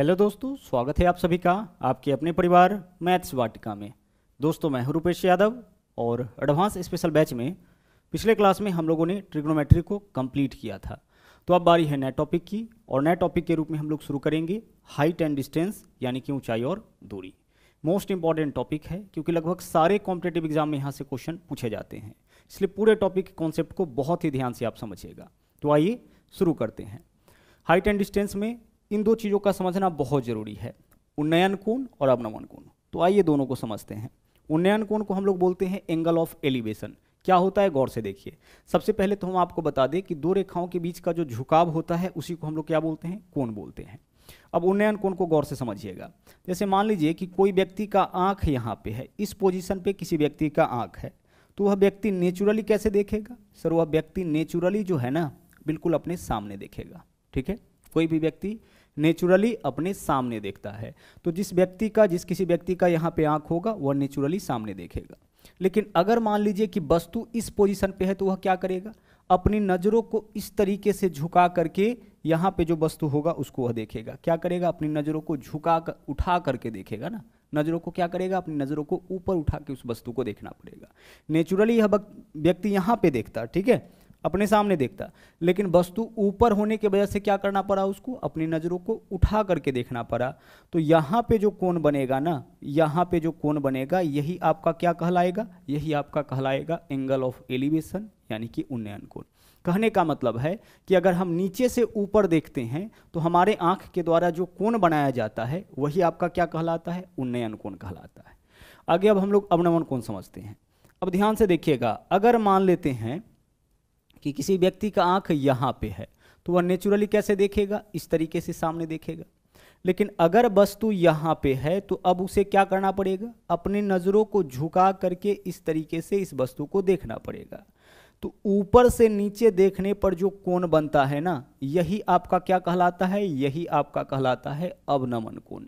hello दोस्तों स्वागत है आप सभी का आपके अपने परिवार मैथ्स वाटिका में दोस्तों मैं हूं रूपेश यादव और एडवांस स्पेशल बैच में पिछले क्लास में हम लोगों ने ट्रिग्नोमेट्री को कंप्लीट किया था तो अब बारी है नए टॉपिक की और नए टॉपिक के रूप में हम लोग शुरू करेंगे हाइट एंड डिस्टेंस यानी कि ऊंचाई और दूरी मोस्ट इंपॉर्टेंट टॉपिक है क्योंकि लगभग सारे कॉम्पिटेटिव एग्जाम में यहाँ से क्वेश्चन पूछे जाते हैं इसलिए पूरे टॉपिक के कॉन्सेप्ट को बहुत ही ध्यान से आप समझिएगा तो आइए शुरू करते हैं हाइट एंड डिस्टेंस में इन दो चीज़ों का समझना बहुत ज़रूरी है उन्नयन कोण और अवनमन कोण तो आइए दोनों को समझते हैं उन्नयन कोण को हम लोग बोलते हैं एंगल ऑफ एलिवेशन क्या होता है गौर से देखिए सबसे पहले तो हम आपको बता दें कि दो रेखाओं के बीच का जो झुकाव होता है उसी को हम लोग क्या बोलते हैं कोण बोलते हैं अब उन्नयन कोण को गौर से समझिएगा जैसे मान लीजिए कि कोई व्यक्ति का आँख यहाँ पे है इस पोजीशन पे किसी व्यक्ति का आँख है तो वह व्यक्ति नेचुरली कैसे देखेगा सर वह व्यक्ति नेचुरली जो है ना बिल्कुल अपने सामने देखेगा ठीक है कोई भी व्यक्ति नेचुरली अपने सामने देखता है तो जिस व्यक्ति का जिस किसी व्यक्ति का यहाँ पे आँख होगा वह नेचुरली सामने देखेगा लेकिन अगर मान लीजिए कि वस्तु इस पोजिशन पे है तो वह क्या करेगा अपनी नज़रों को इस तरीके से झुका करके यहाँ पे जो वस्तु होगा उसको वह देखेगा क्या करेगा अपनी नज़रों को झुका कर उठा करके देखेगा ना नज़रों को क्या करेगा अपनी नज़रों को ऊपर उठा के उस वस्तु को देखना पड़ेगा नेचुरली यह व्यक्ति यहाँ पे देखता है ठीक है अपने सामने देखता लेकिन वस्तु ऊपर होने की वजह से क्या करना पड़ा उसको अपनी नज़रों को उठा करके देखना पड़ा तो यहाँ पे जो कोण बनेगा ना यहाँ पे जो कोण बनेगा यही आपका क्या कहलाएगा यही आपका कहलाएगा एंगल ऑफ एलिवेशन यानी कि उन्नयन कोण कहने का मतलब है कि अगर हम नीचे से ऊपर देखते हैं तो हमारे आँख के द्वारा जो कोण बनाया जाता है वही आपका क्या कहलाता है उन्नयन कोण कहलाता है आगे अब हम लोग अवनमन कोण समझते हैं अब ध्यान से देखिएगा अगर मान लेते हैं कि किसी व्यक्ति का आंख यहाँ पे है तो वह नेचुरली कैसे देखेगा इस तरीके से सामने देखेगा लेकिन अगर वस्तु यहाँ पे है तो अब उसे क्या करना पड़ेगा अपने नज़रों को झुका करके इस तरीके से इस वस्तु को देखना पड़ेगा तो ऊपर से नीचे देखने पर जो कोण बनता है ना यही आपका क्या कहलाता है यही आपका कहलाता है अवनमन कोण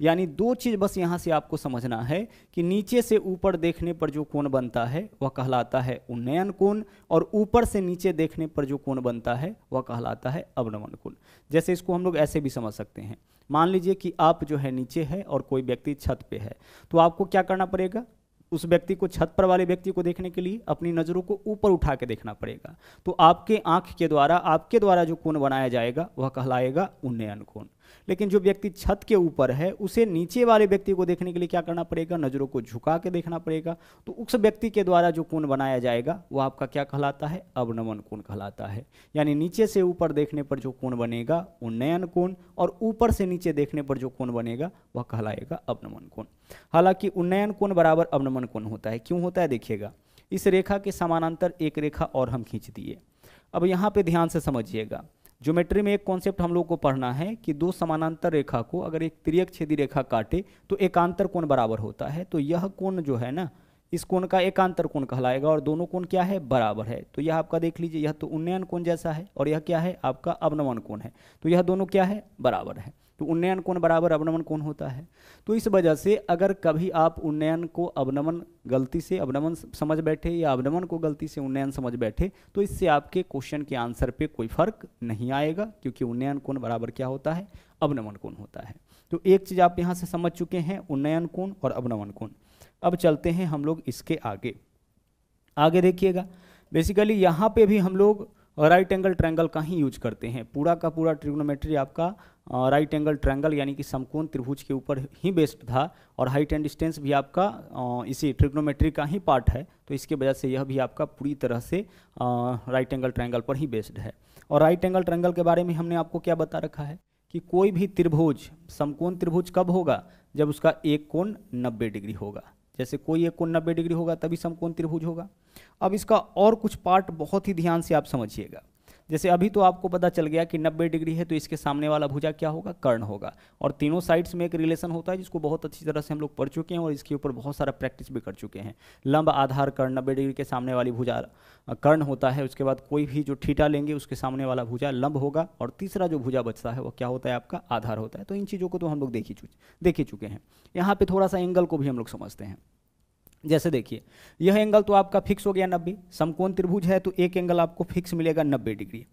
यानी दो चीज़ बस यहां से आपको समझना है कि नीचे से ऊपर देखने पर जो कोण बनता है वह कहलाता है उन्नयन कोण और ऊपर से नीचे देखने पर जो कोण बनता है वह कहलाता है अवनमन कोण जैसे इसको हम लोग ऐसे भी समझ सकते हैं मान लीजिए कि आप जो है नीचे है और कोई व्यक्ति छत पे है तो आपको क्या करना पड़ेगा उस व्यक्ति को छत पर वाले व्यक्ति को देखने के लिए अपनी नज़रों को ऊपर उठा के देखना पड़ेगा तो आपके आंख के द्वारा आपके द्वारा जो कोण बनाया जाएगा वह कहलाएगा उन्नयन कोण लेकिन जो व्यक्ति छत के ऊपर है उसे नीचे वाले व्यक्ति को देखने के लिए क्या करना पड़ेगा नज़रों को झुका के देखना पड़ेगा तो उस व्यक्ति के द्वारा जो कोण बनाया जाएगा वो आपका क्या कहलाता है अवनमन कोण कहलाता है यानी नीचे से ऊपर देखने पर जो कोण बनेगा उन्नयन कोण और ऊपर से नीचे देखने पर जो कोण बनेगा वह कहलाएगा अवनमन कोण हालांकि उन्नयन कोण बराबर अवनमन कोण होता है क्यों होता है देखिएगा इस रेखा के समानांतर एक रेखा और हम खींच दिए अब यहाँ पे ध्यान से समझिएगा ज्योमेट्री में एक कॉन्सेप्ट हम लोग को पढ़ना है कि दो समानांतर रेखा को अगर एक त्रियक छेदी रेखा काटे तो एकांतर कोण बराबर होता है तो यह कोण जो है ना इस कोण का एकांतर कोण कहलाएगा और दोनों कोण क्या है बराबर है तो यह आपका देख लीजिए यह तो उन्नयन कोण जैसा है और यह क्या है आपका अवनमन कोण है तो यह दोनों क्या है बराबर है तो उन्नयन कोण बराबर अवनमन कोण होता है तो इस वजह से अगर कभी आप उन्नयन को अवनमन गलती से अवनमन समझ बैठे या अवनमन को गलती से उन्नयन समझ बैठे तो इससे आपके क्वेश्चन के आंसर पे कोई फर्क नहीं आएगा क्योंकि उन्नयन कोण बराबर क्या होता है अवनमन कोण होता है तो एक चीज़ आप यहाँ से समझ चुके हैं उन्नयन कोण और अवनमन कोण अब चलते हैं हम लोग इसके आगे आगे देखिएगा बेसिकली यहाँ पे भी हम लोग राइट एंगल ट्रायंगल का ही यूज करते हैं पूरा का पूरा ट्रिग्नोमेट्री आपका राइट एंगल ट्रैंगल यानी कि समकोण त्रिभुज के ऊपर ही बेस्ड था और हाइट एंड डिस्टेंस भी आपका इसी ट्रिग्नोमेट्री का ही पार्ट है तो इसके वजह से यह भी आपका पूरी तरह से राइट एंगल ट्रैंगल पर ही बेस्ड है और राइट एंगल ट्रैंगल के बारे में हमने आपको क्या बता रखा है कि कोई भी त्रिभुज समकोण त्रिभुज कब होगा जब उसका एक कोण नब्बे डिग्री होगा जैसे कोई एक कोण नब्बे डिग्री होगा तभी समकोण त्रिभुज होगा अब इसका और कुछ पार्ट बहुत ही ध्यान से आप समझिएगा जैसे अभी तो आपको पता चल गया कि 90 डिग्री है तो इसके सामने वाला भुजा क्या होगा कर्ण होगा और तीनों साइड्स में एक रिलेशन होता है जिसको बहुत अच्छी तरह से हम लोग पढ़ चुके हैं और इसके ऊपर बहुत सारा प्रैक्टिस भी कर चुके हैं लंब आधार कर्ण नब्बे डिग्री के सामने वाली भुजा कर्ण होता है उसके बाद कोई भी जो ठीटा लेंगे उसके सामने वाला भुजा लंब होगा और तीसरा जो भुजा बचता है वो क्या होता है आपका आधार होता है तो इन चीज़ों को तो हम लोग देख ही चुके हैं यहाँ पर थोड़ा सा एंगल को भी हम लोग समझते हैं जैसे देखिए यह एंगल तो आपका फिक्स हो गया नब्बे समकोण त्रिभुज है तो एक एंगल आपको फिक्स मिलेगा नब्बे डिग्री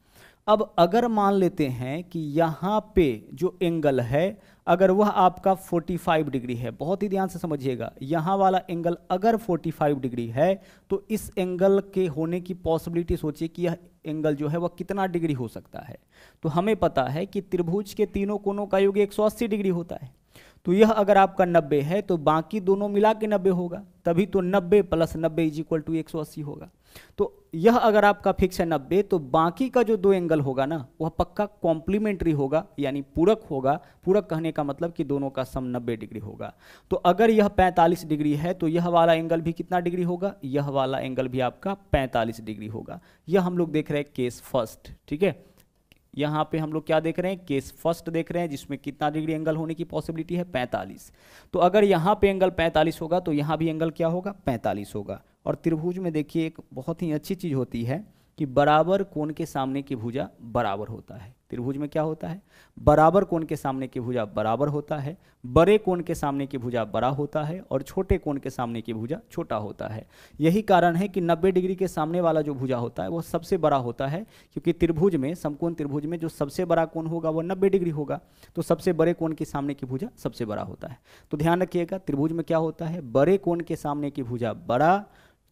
अब अगर मान लेते हैं कि यहाँ पे जो एंगल है अगर वह आपका 45 डिग्री है बहुत ही ध्यान से समझिएगा यहाँ वाला एंगल अगर 45 डिग्री है तो इस एंगल के होने की पॉसिबिलिटी सोचिए कि यह एंगल जो है वह कितना डिग्री हो सकता है तो हमें पता है कि त्रिभुज के तीनों कोनों का योग 180 डिग्री होता है तो यह अगर आपका नब्बे है तो बाकी दोनों मिला के नब्बे होगा तभी तो नब्बे प्लस नब्बे इज इक्वल टू एक सौ अस्सी होगा तो यह अगर आपका फिक्स है नब्बे तो बाकी का जो दो एंगल होगा ना वह पक्का कॉम्प्लीमेंट्री होगा यानी पूरक होगा पूरक कहने का मतलब कि दोनों का सम नब्बे डिग्री होगा तो अगर यह पैंतालीस डिग्री है तो यह वाला एंगल भी कितना डिग्री होगा यह वाला एंगल भी आपका पैंतालीस डिग्री होगा यह हम लोग देख रहे हैं केस फर्स्ट ठीक है यहाँ पे हम लोग क्या देख रहे हैं केस फर्स्ट देख रहे हैं जिसमें कितना डिग्री एंगल होने की पॉसिबिलिटी है 45 तो अगर यहाँ पे एंगल 45 होगा तो यहाँ भी एंगल क्या होगा 45 होगा और त्रिभुज में देखिए एक बहुत ही अच्छी चीज़ होती है कि बराबर कोण के सामने की भुजा बराबर होता है त्रिभुज में क्या होता है बराबर कोण के सामने की भुजा बराबर होता है बड़े कोण के सामने की भुजा बड़ा होता है और छोटे कोण के सामने की भुजा छोटा होता है यही कारण है कि 90 डिग्री के सामने वाला जो भुजा होता है वो सबसे बड़ा होता है क्योंकि त्रिभुज में समकोण त्रिभुज में जो सबसे बड़ा कोण होगा वो नब्बे डिग्री होगा तो सबसे बड़े कोण के सामने की भुजा सबसे बड़ा होता है तो ध्यान रखिएगा त्रिभुज में क्या होता है बड़े कोण के सामने की भुजा बड़ा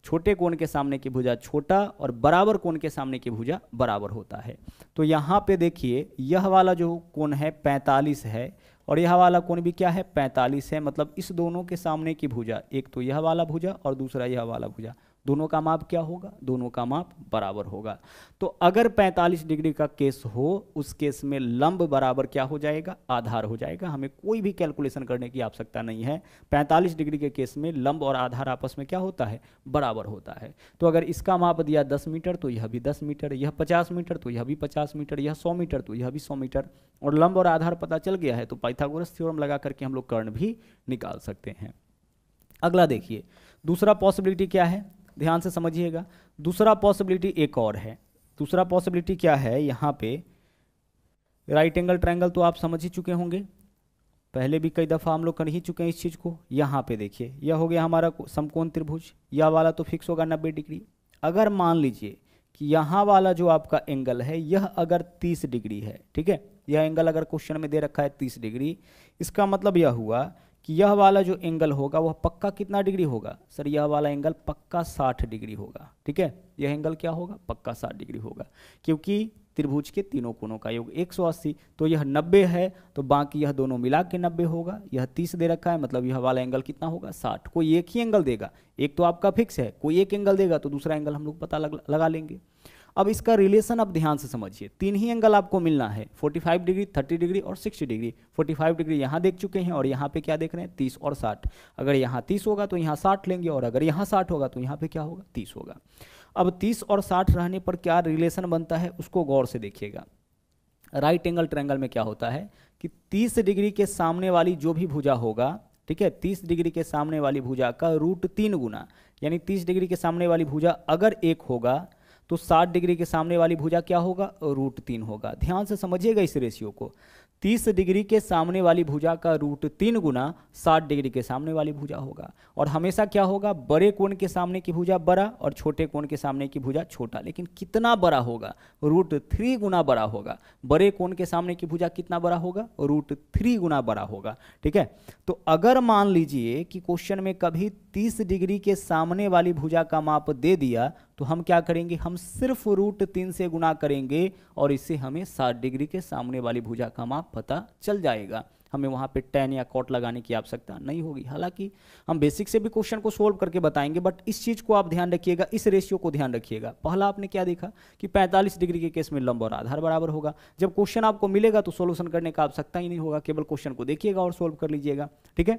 छोटे कोण के सामने की भुजा छोटा और बराबर कोण के सामने की भुजा बराबर होता है तो यहाँ पे देखिए यह वाला जो कोण है 45 है और यह वाला कोण भी क्या है 45 है मतलब इस दोनों के सामने की भुजा एक तो यह वाला भुजा और दूसरा यह वाला भुजा दोनों का माप क्या होगा दोनों का माप बराबर होगा तो अगर 45 डिग्री का केस हो उस केस में लंब बराबर क्या हो जाएगा आधार हो जाएगा हमें कोई भी कैलकुलेशन करने की आवश्यकता नहीं है 45 डिग्री के केस में लंब और आधार आपस में क्या होता है बराबर होता है तो अगर इसका माप दिया दस मीटर तो यह भी दस मीटर यह पचास मीटर तो यह भी पचास मीटर यह सौ मीटर तो यह भी सौ मीटर और लंब और आधार पता चल गया है तो पाइथागोरस थ्योरम लगा करके हम लोग कर्ण भी निकाल सकते हैं अगला देखिए दूसरा पॉसिबिलिटी क्या है ध्यान से समझिएगा दूसरा पॉसिबिलिटी एक और है दूसरा पॉसिबिलिटी क्या है यहाँ पे राइट एंगल ट्रायंगल तो आप समझ ही चुके होंगे पहले भी कई दफ़ा हम लोग कर ही चुके हैं इस चीज़ को यहाँ पे देखिए यह हो गया हमारा समकोण त्रिभुज यह वाला तो फिक्स होगा नब्बे डिग्री अगर मान लीजिए कि यहाँ वाला जो आपका एंगल है यह अगर तीस डिग्री है ठीक है यह एंगल अगर क्वेश्चन में दे रखा है तीस डिग्री इसका मतलब यह हुआ कि यह वाला जो एंगल होगा वह पक्का कितना डिग्री होगा सर यह वाला एंगल पक्का 60 डिग्री होगा ठीक है यह एंगल क्या होगा पक्का 60 डिग्री होगा क्योंकि त्रिभुज के तीनों कोणों का योग 180 तो यह 90 है तो बाकी यह दोनों मिला के नब्बे होगा यह 30 दे रखा है मतलब यह वाला एंगल कितना होगा 60 कोई एक ही एंगल देगा एक तो आपका फिक्स है कोई एक एंगल देगा तो दूसरा एंगल हम लोग पता लग, लगा लेंगे अब इसका रिलेशन आप ध्यान से समझिए तीन ही एंगल आपको मिलना है 45 डिग्री 30 डिग्री और 60 डिग्री 45 डिग्री यहाँ देख चुके हैं और यहाँ पे क्या देख रहे हैं 30 और 60 अगर यहाँ 30 होगा तो यहाँ 60 लेंगे और अगर यहाँ 60 होगा तो यहाँ पे क्या होगा 30 होगा अब 30 और 60 रहने पर क्या रिलेशन बनता है उसको गौर से देखिएगा राइट एंगल ट्रैंगल में क्या होता है कि तीस डिग्री के सामने वाली जो भी भूजा होगा ठीक है तीस डिग्री के सामने वाली भुजा का रूट तीन गुना यानी तीस डिग्री के सामने वाली भुजा अगर एक होगा तो 60 डिग्री के सामने वाली भुजा क्या होगा रूट तीन होगा ध्यान से समझिएगा इस रेशियो को 30 डिग्री के सामने वाली भुजा का रूट तीन गुना साठ डिग्री के सामने वाली भुजा होगा और हमेशा क्या होगा बड़े कोण के सामने की भुजा बड़ा और छोटे कोण के सामने की भुजा छोटा लेकिन कितना बड़ा होगा रूट थ्री गुना बड़ा होगा बड़े कोण के सामने की भुजा कितना बड़ा होगा रूट थ्री गुना बड़ा होगा ठीक है तो अगर मान लीजिए कि क्वेश्चन में कभी तीस डिग्री के सामने वाली भुजा का माप दे दिया तो हम क्या करेंगे हम सिर्फ रूट तीन से गुना करेंगे और इससे हमें साठ डिग्री के सामने वाली भुजा का माप पता चल जाएगा हमें वहाँ पे टेन या कॉट लगाने की आवश्यकता नहीं होगी हालांकि हम बेसिक से भी क्वेश्चन को सोल्व करके बताएंगे बट इस चीज़ को आप ध्यान रखिएगा इस रेशियो को ध्यान रखिएगा पहला आपने क्या देखा कि 45 डिग्री के केस में लंब और आधार बराबर होगा जब क्वेश्चन आपको मिलेगा तो सोल्यूशन करने का आवश्यकता ही नहीं होगा केवल क्वेश्चन को देखिएगा और सोल्व कर लीजिएगा ठीक है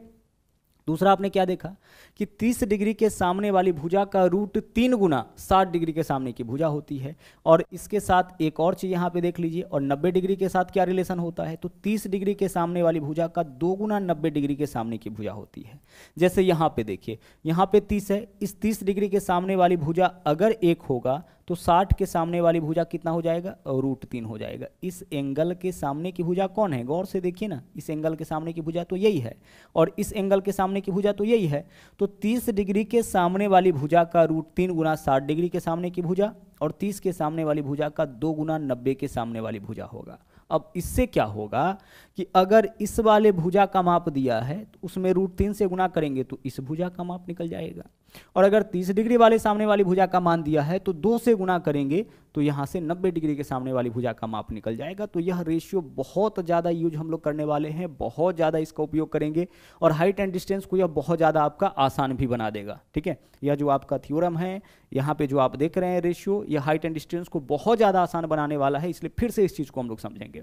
दूसरा आपने क्या देखा कि 30 डिग्री के सामने वाली भुजा का रूट तीन गुना 60 डिग्री के सामने की भुजा होती है और इसके साथ एक और चीज़ यहाँ पे देख लीजिए और 90 डिग्री के साथ क्या रिलेशन होता है तो 30 डिग्री के सामने वाली भुजा का दो गुना नब्बे डिग्री के सामने की भुजा होती है जैसे यहाँ पे देखिए यहाँ पे तीस है इस तीस डिग्री के सामने वाली भूजा अगर एक होगा तो 60 के सामने वाली भुजा कितना हो जाएगा रूट तीन हो जाएगा इस एंगल के सामने की भुजा कौन है गौर से देखिए ना इस एंगल के सामने की भुजा तो यही है और इस एंगल के सामने की भुजा तो यही है तो तीस डिग्री के सामने वाली भुजा का रूट तीन गुना साठ डिग्री के सामने की भुजा और तीस के सामने वाली भुजा का दो गुना नब्बे के सामने वाली भुजा होगा अब इससे क्या होगा कि अगर इस वाले भुजा का माप दिया है तो उसमें रूट तीन से गुना करेंगे तो इस भुजा का माप निकल जाएगा और अगर तीस डिग्री वाले सामने वाली भुजा का मान दिया है तो दो से गुना करेंगे तो यहाँ से नब्बे डिग्री के सामने वाली भुजा का माप निकल जाएगा तो यह रेशियो बहुत ज़्यादा यूज हम लोग करने वाले हैं बहुत ज़्यादा इसका उपयोग करेंगे और हाइट एंड डिस्टेंस को यह बहुत ज़्यादा आपका आसान भी बना देगा ठीक है यह जो आपका थ्योरम है यहाँ पे जो आप देख रहे हैं रेशियो यह हाइट एंड डिस्टेंस को बहुत ज़्यादा आसान बनाने वाला है इसलिए फिर से इस चीज़ को हम लोग समझेंगे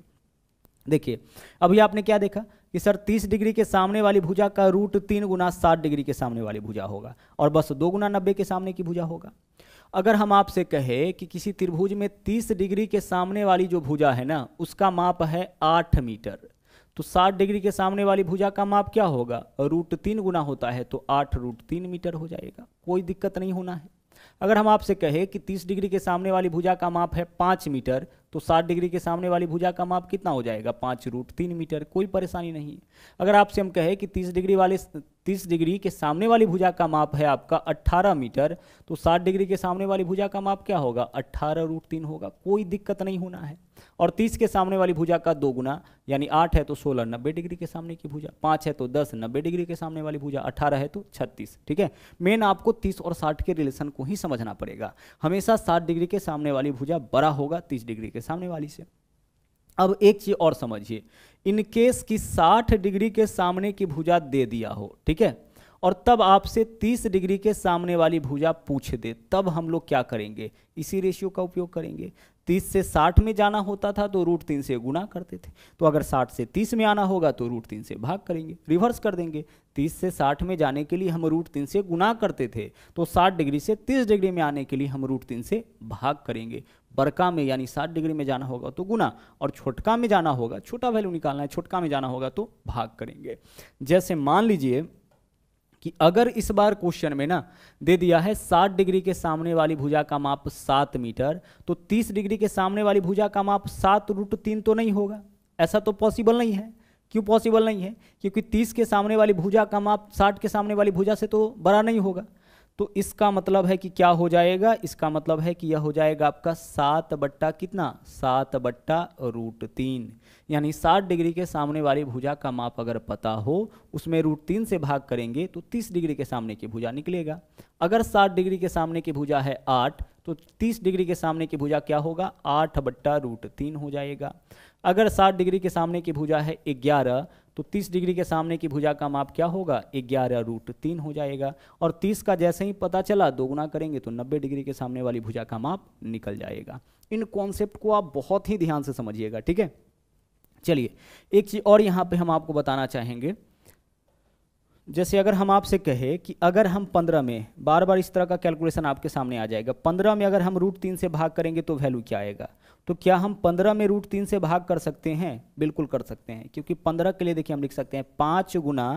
देखिए अभी आपने क्या देखा कि सर 30 डिग्री के सामने वाली भुजा का रूट तीन गुना सात डिग्री के सामने वाली भुजा होगा और बस दो गुना नब्बे के सामने की भुजा होगा अगर हम आपसे कहें कि किसी त्रिभुज में 30 डिग्री के सामने वाली जो भुजा है ना उसका माप है 8 मीटर तो 60 डिग्री के सामने वाली भुजा का माप क्या होगा रूट तीन गुना होता है तो आठ रूट तीन मीटर हो जाएगा कोई दिक्कत नहीं होना है अगर हम आपसे कहे कि 30 डिग्री के सामने वाली भुजा का माप है पाँच मीटर तो 60 डिग्री के सामने वाली भुजा का माप कितना हो जाएगा पाँच रूट तीन मीटर कोई परेशानी नहीं अगर आपसे हम कहे कि 30 डिग्री वाले 30 डिग्री के सामने वाली भुजा का माप है आपका 18 मीटर तो 60 डिग्री के सामने वाली भुजा का माप क्या होगा अट्ठारह रूट तीन होगा कोई दिक्कत नहीं होना है और तीस के सामने वाली भुजा का दो गुना यानी आठ है तो सोलह नब्बे डिग्री के सामने की भुजा पाँच है तो दस नब्बे डिग्री के सामने वाली भुजा अठारह है तो छत्तीस ठीक है मेन आपको तीस और साठ के रिलेशन को ही समझना पड़ेगा हमेशा साठ डिग्री के सामने वाली भुजा बड़ा होगा तीस डिग्री के सामने वाली से अब एक चीज और समझिए इनकेस की साठ डिग्री के सामने की भुजा दे दिया हो ठीक है और तब आपसे 30 डिग्री के सामने वाली भुजा पूछ दे तब हम लोग क्या करेंगे इसी रेशियो का उपयोग करेंगे 30 से 60 में जाना होता था तो रूट तीन से गुणा करते थे तो अगर 60 से 30 में आना होगा तो रूट तीन से भाग करेंगे रिवर्स कर देंगे 30 से 60 में जाने के लिए हम रूट तीन से गुना करते थे तो 60 डिग्री से 30 डिग्री में आने के लिए हम रूट तीन से भाग करेंगे बड़का में यानी 60 डिग्री में जाना होगा तो गुना और छोटका में जाना होगा छोटा वैल्यू निकालना है छोटका में जाना होगा तो भाग करेंगे जैसे मान लीजिए कि अगर इस बार क्वेश्चन में ना दे दिया है 60 डिग्री के सामने वाली भुजा का माप 7 मीटर तो 30 डिग्री के सामने वाली भुजा का माप सात रूट तीन तो नहीं होगा ऐसा तो पॉसिबल नहीं है क्यों पॉसिबल नहीं है क्योंकि 30 के सामने वाली भुजा का माप 60 के सामने वाली भुजा से तो बड़ा नहीं होगा तो इसका मतलब है कि क्या हो जाएगा इसका मतलब है कि यह हो जाएगा आपका सात बट्टा कितना सात बट्टा रूट तीन यानी साठ डिग्री के सामने वाली भुजा का माप अगर पता हो उसमें रूट तीन से भाग करेंगे तो तीस डिग्री के सामने की भुजा निकलेगा अगर साठ डिग्री के सामने की भुजा है आठ तो तीस डिग्री के सामने की भुजा क्या होगा आठ बट्टा रूट तीन हो जाएगा अगर साठ डिग्री के सामने की भुजा है ग्यारह तो 30 डिग्री के सामने की भुजा का माप क्या होगा ग्यारह रूट तीन हो जाएगा और 30 का जैसे ही पता चला दोगुना करेंगे तो 90 डिग्री के सामने वाली भुजा का माप निकल जाएगा इन कॉन्सेप्ट को आप बहुत ही ध्यान से समझिएगा ठीक है चलिए एक चीज और यहाँ पे हम आपको बताना चाहेंगे जैसे अगर हम आपसे कहे कि अगर हम पंद्रह में बार बार इस तरह का कैलकुलेशन आपके सामने आ जाएगा पंद्रह में अगर हम रूट तीन से भाग करेंगे तो वैल्यू क्या आएगा तो क्या हम पंद्रह में रूट तीन से भाग कर सकते हैं बिल्कुल कर सकते हैं क्योंकि पंद्रह के लिए देखिए हम लिख सकते हैं पाँच गुना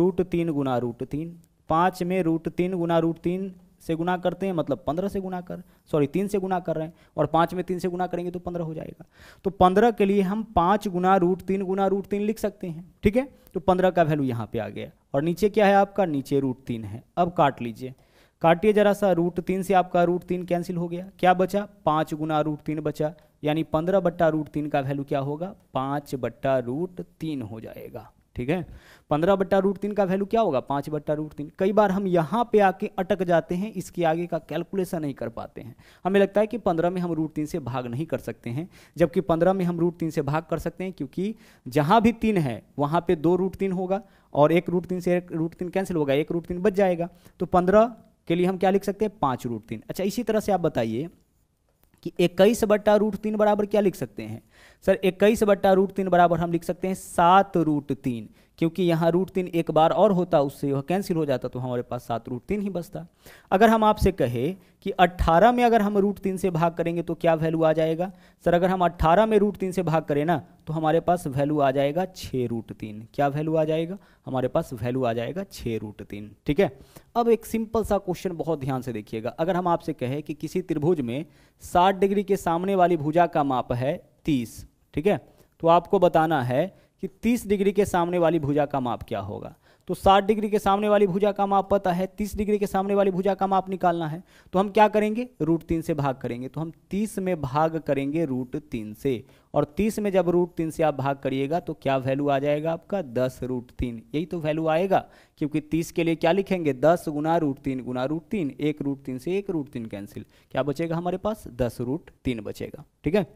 रूट तीन गुना रूट तीन पाँच में रूट तीन गुना रूट तीन से गुना करते हैं मतलब पंद्रह से गुना कर सॉरी तीन से गुना कर रहे हैं और पाँच में तीन से गुना करेंगे तो पंद्रह हो जाएगा तो पंद्रह के लिए हम पाँच गुना रूट तीन गुना रूट तीन लिख सकते हैं ठीक है तो पंद्रह का वैल्यू यहाँ पे आ गया और नीचे क्या है आपका नीचे रूट तीन है अब काट लीजिए काटिए जरा सा रूट तीन से आपका रूट तीन कैंसिल हो गया क्या बचा पाँच गुना रूट तीन बचा यानी पंद्रह बट्टा रूट तीन का वैल्यू क्या होगा पाँच बट्टा रूट तीन हो जाएगा ठीक है पंद्रह बट्टा रूट तीन का वैल्यू क्या होगा पाँच बट्टा रूट तीन कई बार हम यहाँ पे आके अटक जाते हैं इसके आगे का कैलकुलेशन नहीं कर पाते हैं हमें लगता है कि पंद्रह में हम रूट तीन से भाग नहीं कर सकते हैं जबकि पंद्रह में हम रूट तीन से भाग कर सकते हैं क्योंकि जहाँ भी तीन है वहाँ पे दो रूट तीन होगा और एक रूट तीन से एक रूट तीन कैंसिल होगा एक रूट तीन बच जाएगा तो पंद्रह के लिए हम क्या लिख सकते हैं पाँच रूट तीन अच्छा इसी तरह से आप बताइए कि इक्कीस बट्टा रूट तीन बराबर क्या लिख सकते हैं सर इक्कीस बट्टा रूट तीन बराबर हम लिख सकते हैं सात रूट तीन क्योंकि यहाँ रूट तीन एक बार और होता उससे वह कैंसिल हो जाता तो हमारे पास सात रूट तीन ही बचता अगर हम आपसे कहे कि अट्ठारह में अगर हम रूट तीन से भाग करेंगे तो क्या वैल्यू आ जाएगा सर अगर हम अट्ठारह में रूट तीन से भाग करें ना तो हमारे पास वैल्यू आ जाएगा छः रूट तीन क्या वैल्यू आ जाएगा हमारे पास वैल्यू आ जाएगा छः रूट तीन ठीक है अब एक सिंपल सा क्वेश्चन बहुत ध्यान से देखिएगा अगर हम आपसे कहें कि किसी त्रिभुज में साठ डिग्री के सामने वाली भुजा का माप है तीस ठीक है तो आपको बताना है कि 30 डिग्री के सामने वाली भुजा का माप क्या होगा तो 60 डिग्री के सामने वाली भुजा का माप पता है 30 डिग्री के सामने वाली भुजा का माप निकालना है तो हम क्या करेंगे रूट तीन से भाग करेंगे तो हम 30 में भाग करेंगे रूट तीन से और 30 में जब रूट तीन से आप भाग करिएगा तो क्या वैल्यू आ जाएगा आपका दस रूट तीन यही तो वैल्यू आएगा क्योंकि तीस के लिए क्या लिखेंगे दस गुना रूट तीन गुना रूट तीन एक रूट तीन से एक रूट तीन कैंसिल क्या बचेगा हमारे पास दस रूट तीन बचेगा ठीक है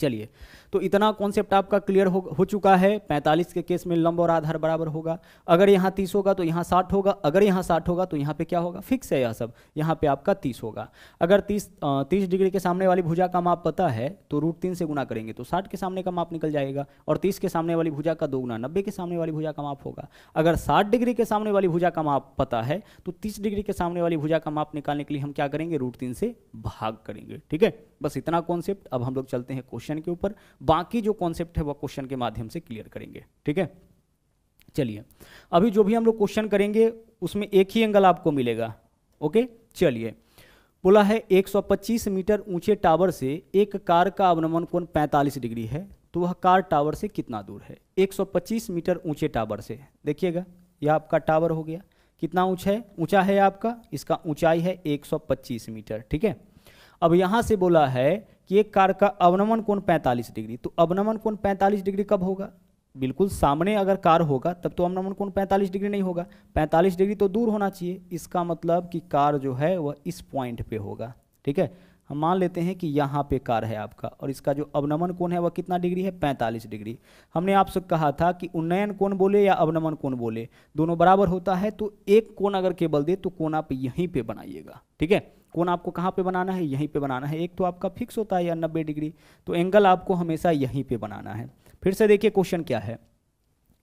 चलिए तो इतना कॉन्सेप्ट आपका क्लियर हो हो चुका है 45 के केस में लंब और आधार बराबर होगा अगर यहाँ 30 होगा तो यहाँ 60 होगा अगर यहाँ 60 होगा तो यहाँ पे क्या होगा फिक्स है यह सब यहाँ पे आपका 30 होगा अगर 30 तीस डिग्री के सामने वाली भुजा का माप पता है तो रूट तीन से गुना करेंगे तो साठ के सामने का माप निकल जाएगा और तीस के सामने वाली भूजा का दो गुना नब्बे के सामने वाली भूजा का माप होगा अगर साठ डिग्री के सामने वाली भूजा का माप पता है तो तीस डिग्री के सामने वाली भूजा का माप निकालने के लिए हम क्या करेंगे रूट तीन से भाग करेंगे ठीक है बस इतना कॉन्सेप्ट अब हम लोग चलते हैं क्वेश्चन के ऊपर बाकी जो कॉन्सेप्ट है वह क्वेश्चन के माध्यम से क्लियर करेंगे ठीक है चलिए अभी जो भी हम लोग क्वेश्चन करेंगे उसमें एक ही एंगल आपको मिलेगा ओके चलिए बोला है 125 मीटर ऊंचे टावर से एक कार का अवनमन कोण 45 डिग्री है तो वह कार टावर से कितना दूर है 125 मीटर ऊंचे टावर से देखिएगा यह आपका टावर हो गया कितना ऊंचा है ऊंचा है आपका इसका ऊंचाई है 125 मीटर ठीक है अब यहां से बोला है कि एक कार का अवनमन कोण 45 डिग्री तो अवनमन कोण 45 डिग्री कब होगा बिल्कुल सामने अगर कार होगा तब तो अवनमन कोण 45 डिग्री नहीं होगा 45 डिग्री तो दूर होना चाहिए इसका मतलब कि कार जो है वह इस पॉइंट पे होगा ठीक है हम मान लेते हैं कि यहाँ पे कार है आपका और इसका जो अवनमन कोण है वह कितना डिग्री है 45 डिग्री हमने आपसे कहा था कि उन्नयन कोण बोले या अवनमन कोण बोले दोनों बराबर होता है तो एक कोण अगर केवल दे तो कोण आप यहीं पे बनाइएगा ठीक है कोण आपको कहाँ पे बनाना है यहीं पे बनाना है एक तो आपका फिक्स होता है या नब्बे डिग्री तो एंगल आपको हमेशा यहीं पर बनाना है फिर से देखिए क्वेश्चन क्या है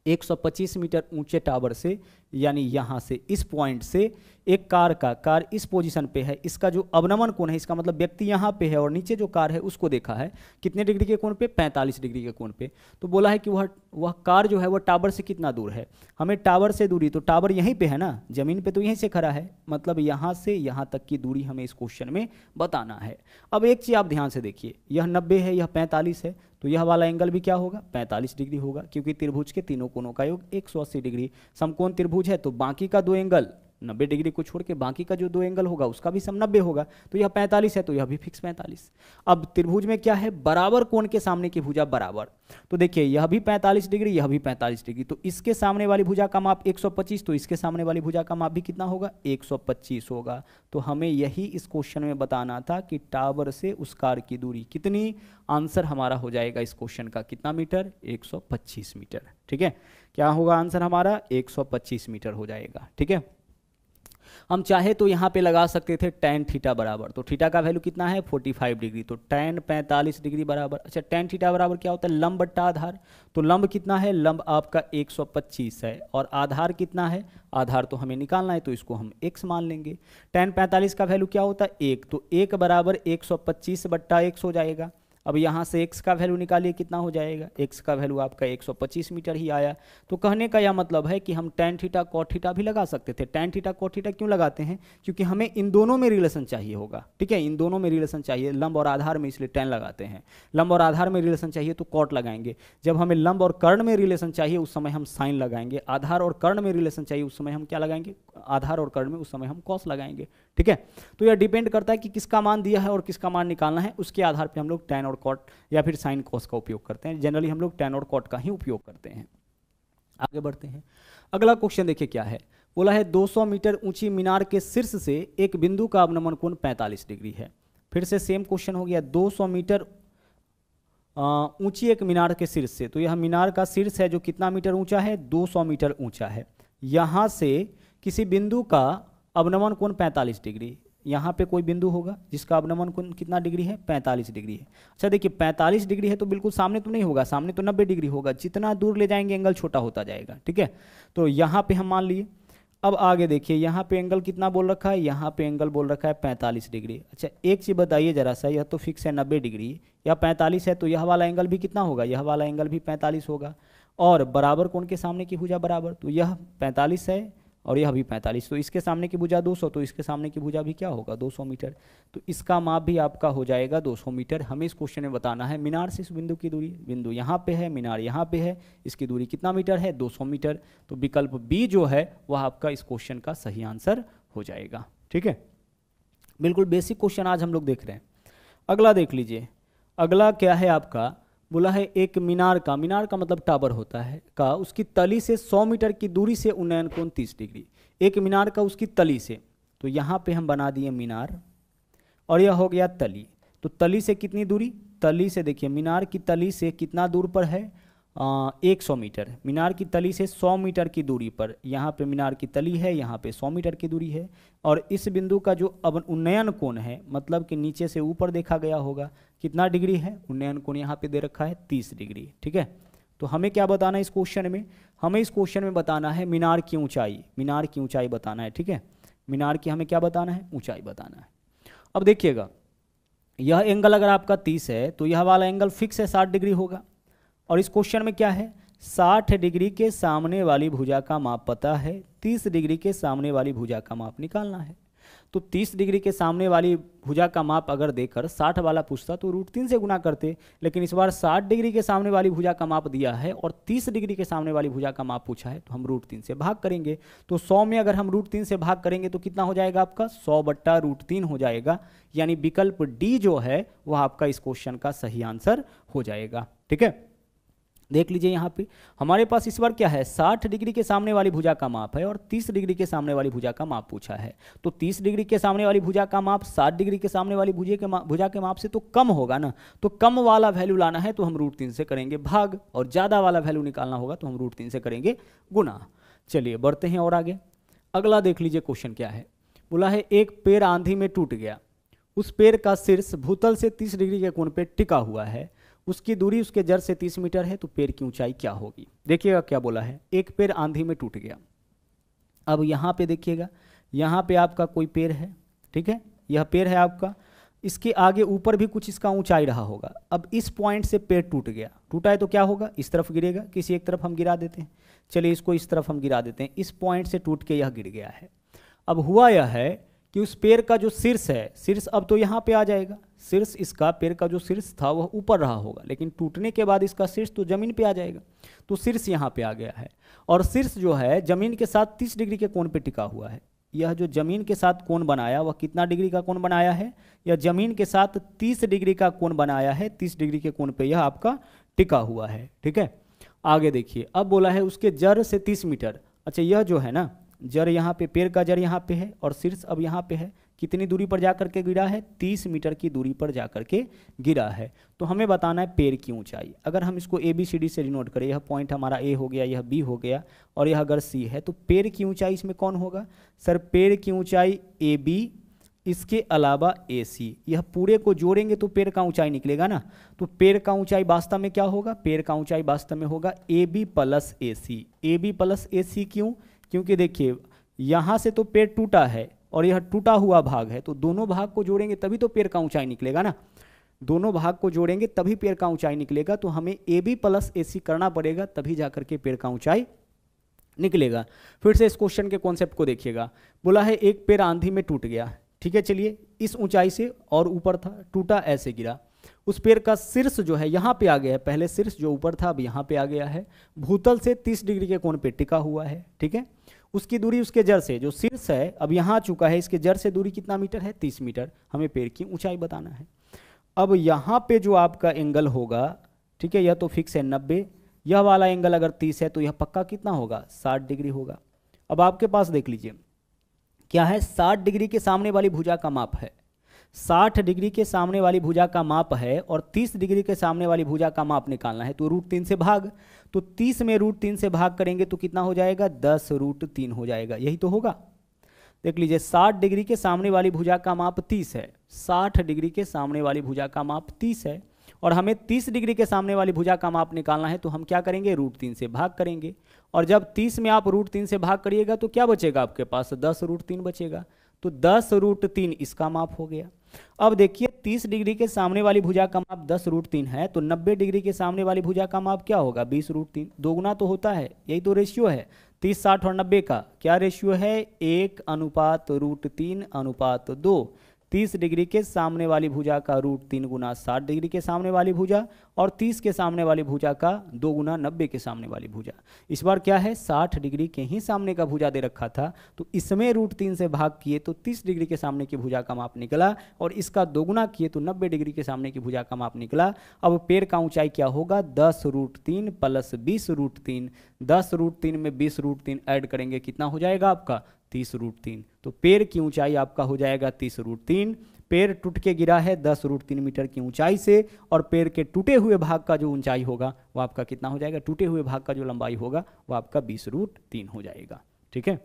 125 मीटर ऊंचे टावर से यानी यहाँ से इस पॉइंट से एक कार का कार इस पोजीशन पे है इसका जो अवनमन कोण है इसका मतलब व्यक्ति यहाँ पे है और नीचे जो कार है उसको देखा है कितने डिग्री के कोण पे 45 डिग्री के कोण पे तो बोला है कि वह वह कार जो है वह टावर से कितना दूर है हमें टावर से दूरी तो टावर यहीं पर है ना ज़मीन पर तो यहीं से खड़ा है मतलब यहाँ से यहाँ तक की दूरी हमें इस क्वेश्चन में बताना है अब एक चीज़ आप ध्यान से देखिए यह नब्बे है यह पैंतालीस है तो यह वाला एंगल भी क्या होगा 45 डिग्री होगा क्योंकि त्रिभुज के तीनों कोनों का योग 180 डिग्री समकोण त्रिभुज है तो बाकी का दो एंगल 90 डिग्री को छोड़ के बाकी का जो दो एंगल होगा उसका भी सम 90 होगा तो यह 45 है तो यह भी फिक्स 45 अब त्रिभुज में क्या है बराबर कोण के सामने की भुजा बराबर तो देखिए यह भी 45 डिग्री यह भी 45 डिग्री तो इसके सामने वाली भुजा का माप 125 तो इसके सामने वाली भुजा का माप भी कितना होगा एक होगा तो हमें यही इस क्वेश्चन में बताना था कि टावर से उस कार की दूरी कितनी आंसर हमारा हो जाएगा इस क्वेश्चन का कितना मीटर एक मीटर ठीक है क्या होगा आंसर हमारा 125 मीटर हो जाएगा ठीक है हम चाहे तो यहाँ पे लगा सकते थे टेन थीटा बराबर तो थीटा का वैल्यू कितना है 45 डिग्री तो टेन पैंतालीस डिग्री बराबर अच्छा टेन थीटा बराबर क्या होता है लंब बट्टा आधार तो लंब कितना है लंब आपका 125 है और आधार कितना है आधार तो हमें निकालना है तो इसको हम एक्स मान लेंगे टेन पैंतालीस का वैल्यू क्या होता है एक तो एक बराबर एक सौ पच्चीस बट्टा एक्स हो जाएगा अब यहाँ से एक्स का वैल्यू निकालिए कितना हो जाएगा एक्स का वैल्यू आपका 125 मीटर ही आया तो कहने का यह मतलब है कि हम tan थीटा कॉट थीटा भी लगा सकते थे tan थीटा कॉट थीटा क्यों लगाते हैं क्योंकि हमें इन दोनों में रिलेशन चाहिए होगा ठीक है इन दोनों में रिलेशन चाहिए लंब और आधार में इसलिए tan लगाते हैं लंब और आधार में रिलेशन चाहिए तो कॉट लगाएंगे जब हमें लंब और कर्ण में रिलेशन चाहिए उस समय हम साइन लगाएंगे आधार और कर्ण में रिलेशन चाहिए उस समय हम क्या लगाएंगे आधार और कर्ण में उस समय हम कॉस लगाएंगे ठीक है तो यह डिपेंड करता है कि किसका मान दिया है और किसका मान निकालना है उसके आधार पर हम लोग टेन और कॉट या फिर साइन कॉस का उपयोग करते हैं जनरली हम लोग टेन और कॉट का ही उपयोग करते हैं आगे बढ़ते हैं अगला क्वेश्चन देखिए क्या है बोला है 200 मीटर ऊंची मीनार के शीर्ष से एक बिंदु का अवनमन कोण 45 डिग्री है फिर से सेम क्वेश्चन हो गया 200 मीटर ऊंची एक मीनार के शीर्ष से तो यह मीनार का शीर्ष है जो कितना मीटर ऊंचा है 200 मीटर ऊंचा है यहाँ से किसी बिंदु का अवनमन कोण 45 डिग्री यहाँ पे कोई बिंदु होगा जिसका अवनमन कोण कितना डिग्री है 45 डिग्री है अच्छा देखिए 45 डिग्री है तो बिल्कुल सामने तो नहीं होगा सामने तो 90 डिग्री होगा जितना दूर ले जाएंगे एंगल छोटा होता जाएगा ठीक है तो यहाँ पे हम मान लिए अब आगे देखिए यहाँ पे एंगल कितना बोल रखा है यहाँ पे एंगल बोल रखा है 45 डिग्री अच्छा एक चीज़ बताइए जरा सा यह तो फिक्स है 90 डिग्री या 45 है तो यह वाला एंगल भी कितना होगा यह वाला एंगल भी 45 होगा और बराबर कौन के सामने की जाए बराबर तो यह 45 है और यह भी 45 तो इसके सामने की भुजा 200 तो इसके सामने की भुजा भी क्या होगा 200 मीटर तो इसका माप भी आपका हो जाएगा 200 मीटर हमें इस क्वेश्चन में बताना है मीनार से इस बिंदु की दूरी बिंदु यहाँ पे है मीनार यहाँ पे है इसकी दूरी कितना मीटर है 200 मीटर तो विकल्प बी जो है वह आपका इस क्वेश्चन का सही आंसर हो जाएगा ठीक है बिल्कुल बेसिक क्वेश्चन आज हम लोग देख रहे हैं अगला देख लीजिए अगला क्या है आपका बोला है एक मीनार का मीनार का मतलब टावर होता है का उसकी तली से 100 मीटर की दूरी से उन्नयन कोण 30 डिग्री एक मीनार का उसकी तली से तो यहाँ पे हम बना दिए मीनार और यह हो गया तली तो तली से कितनी दूरी तली से देखिए मीनार की तली से कितना दूर पर है एक सौ मीटर मीनार की तली से सौ मीटर की दूरी पर यहाँ पे मीनार की तली है यहाँ पे सौ मीटर की दूरी है और इस बिंदु का जो अब उन्नयन कोण है मतलब कि नीचे से ऊपर देखा गया होगा कितना डिग्री है उन्नयन कोण यहाँ पे दे रखा है तीस डिग्री ठीक है तो हमें क्या बताना है इस क्वेश्चन में हमें इस क्वेश्चन में बताना है मीनार की ऊँचाई मीनार की ऊँचाई बताना है ठीक है मीनार की हमें क्या बताना है ऊँचाई बताना है अब देखिएगा यह एंगल अगर आपका तीस है तो यह वाला एंगल फिक्स है साठ डिग्री होगा और इस क्वेश्चन में क्या है 60 डिग्री के सामने वाली भुजा का माप पता है 30 डिग्री के सामने वाली भुजा का माप निकालना है तो 30 डिग्री के सामने वाली भुजा का माप अगर देकर 60 वाला पूछता तो रूट तीन से गुना करते लेकिन इस बार 60 डिग्री के सामने वाली भुजा का माप दिया है और 30 डिग्री के सामने वाली भुजा का माप पूछा है तो हम रूट तीन से भाग करेंगे तो 100 में अगर हम रूट तीन से भाग करेंगे तो कितना हो जाएगा आपका सौ बट्टा रूट तीन हो जाएगा यानी विकल्प डी जो है वह आपका इस क्वेश्चन का सही आंसर हो जाएगा ठीक है देख लीजिए यहाँ पे हमारे पास इस बार क्या है 60 डिग्री के सामने वाली भुजा का माप है और 30 डिग्री के सामने वाली भुजा का माप पूछा है तो 30 डिग्री के सामने वाली भुजा का माप 60 डिग्री के सामने वाली भुजे के भुजा के माप से तो कम होगा ना तो कम वाला वैल्यू लाना है तो हम रूट तीन से करेंगे भाग और ज़्यादा वाला वैल्यू निकालना होगा तो हम रूट तीन से करेंगे गुना चलिए बढ़ते हैं और आगे अगला देख लीजिए क्वेश्चन क्या है बोला है एक पेड़ आंधी में टूट गया उस पेड़ का शीर्ष भूतल से तीस डिग्री के कोण पर टिका हुआ है उसकी दूरी उसके जड़ से तीस मीटर है तो पेड़ की ऊंचाई क्या होगी देखिएगा क्या बोला है एक पेड़ आंधी में टूट गया अब यहाँ पे देखिएगा यहाँ पे आपका कोई पेड़ है ठीक है यह पेड़ है आपका इसके आगे ऊपर भी कुछ इसका ऊंचाई रहा होगा अब इस पॉइंट से पेड़ टूट गया टूटा है तो क्या होगा इस तरफ गिरेगा किसी एक तरफ हम गिरा देते हैं चलिए इसको इस तरफ हम गिरा देते हैं इस पॉइंट से टूट के यह गिर गया है अब हुआ यह है कि उस पेड़ का जो शीर्ष है शीर्ष अब तो यहाँ पे आ जाएगा शीर्ष इसका पेड़ का जो शीर्ष था वह ऊपर रहा होगा लेकिन टूटने के बाद इसका शीर्ष तो जमीन पे आ जाएगा तो शीर्ष यहाँ पे आ गया है और शीर्ष जो है जमीन के साथ तीस डिग्री के कोण पे टिका हुआ है यह जो जमीन के साथ कोण बनाया वह कितना डिग्री का कोण बनाया है यह जमीन के साथ तीस डिग्री का कोण बनाया है तीस डिग्री के कोण पर यह आपका टिका हुआ है ठीक है आगे देखिए अब बोला है उसके जड़ से तीस मीटर अच्छा यह जो है ना जड़ यहाँ पे पेड़ का जड़ यहाँ पे है और शीर्ष अब यहाँ पे है कितनी दूरी पर जाकर के गिरा है तीस मीटर की दूरी पर जा के गिरा है तो हमें बताना है पेड़ की ऊंचाई अगर हम इसको ए बी सी डी से रिनोट करें यह पॉइंट हमारा ए हो गया यह बी हो गया और यह अगर सी है तो पेड़ की ऊंचाई इसमें कौन होगा सर पेड़ की ऊंचाई ए बी इसके अलावा ए सी यह पूरे को जोड़ेंगे तो पेड़ का ऊंचाई निकलेगा ना तो पेड़ का ऊंचाई वास्तव में क्या होगा पेड़ का ऊंचाई वास्तव में होगा A B plus A C A B plus A C क्यों क्योंकि देखिए यहाँ से तो पेड़ टूटा है और यह टूटा हुआ भाग है तो दोनों भाग को जोड़ेंगे तभी तो पेड़ का ऊंचाई निकलेगा ना दोनों भाग को जोड़ेंगे तभी पेड़ का ऊंचाई निकलेगा तो हमें ए बी प्लस ए सी करना पड़ेगा तभी जा करके पेड़ का ऊंचाई निकलेगा फिर से इस क्वेश्चन के कॉन्सेप्ट को देखिएगा बोला है एक पेड़ आंधी में टूट गया ठीक है चलिए इस ऊंचाई से और ऊपर था टूटा ऐसे गिरा उस पेड़ का शीर्ष जो है यहाँ पे आ गया है पहले शीर्ष जो ऊपर था अब यहाँ पे आ गया है भूतल से 30 डिग्री के कोण पे टिका हुआ है ठीक है उसकी दूरी उसके जड़ से जो शीर्ष है अब यहाँ आ चुका है इसके जड़ से दूरी कितना मीटर है तीस मीटर हमें पेड़ की ऊंचाई बताना है अब यहाँ पे जो आपका एंगल होगा ठीक है यह तो फिक्स है नब्बे यह वाला एंगल अगर तीस है तो यह पक्का कितना होगा साठ डिग्री होगा अब आपके पास देख लीजिए क्या है साठ डिग्री के सामने वाली भुजा का माप है साठ डिग्री के सामने वाली भुजा का माप है और तीस डिग्री के सामने वाली भुजा का माप निकालना है तो रूट तीन से भाग तो तीस में रूट तीन से भाग करेंगे तो कितना हो जाएगा दस रूट तीन हो जाएगा यही तो होगा देख लीजिए साठ डिग्री के सामने वाली भुजा का माप तीस है साठ डिग्री के सामने वाली भुजा का माप तीस है और हमें तीस डिग्री के सामने वाली भुजा का माप निकालना है तो हम क्या करेंगे रूट तीन से भाग करेंगे और जब तीस में आप रूट तीन से भाग करिएगा तो क्या बचेगा आपके पास दस रूट तीन बचेगा तो दस रूट तीन इसका माप हो गया अब देखिए 30 डिग्री के सामने वाली भुजा का माप दस रूट तीन है तो 90 डिग्री के सामने वाली भुजा का माप क्या होगा बीस रूट तीन दोगुना तो होता है यही तो रेशियो है 30 साठ और 90 का क्या रेशियो है एक अनुपात रूट तीन अनुपात दो 30 डिग्री के सामने वाली भुजा का रूट तीन गुना साठ डिग्री के सामने वाली भुजा और 30 के सामने वाली भुजा का दो गुना नब्बे के सामने वाली भुजा इस बार क्या है 60 डिग्री के ही सामने का भुजा दे रखा था तो इसमें रूट तीन से भाग किए तो 30 डिग्री के सामने की भुजा का माप निकला और इसका दोगुना किए तो नब्बे डिग्री के सामने की भुजा का माप निकला अब पेड़ का ऊंचाई क्या होगा दस रूट तीन प्लस बीस रूट तीन दस रूट तीन में बीस रूट तीन ऐड करेंगे कितना हो जाएगा आपका तीस रूट तीन तो पेड़ की ऊंचाई आपका हो जाएगा तीस रूट तीन पेड़ टूट के गिरा है दस रूट तीन मीटर की ऊंचाई से और पेड़ के टूटे हुए भाग का जो ऊंचाई होगा वो आपका कितना हो जाएगा टूटे हुए भाग का जो लंबाई होगा वो आपका बीस रूट तीन हो जाएगा ठीक है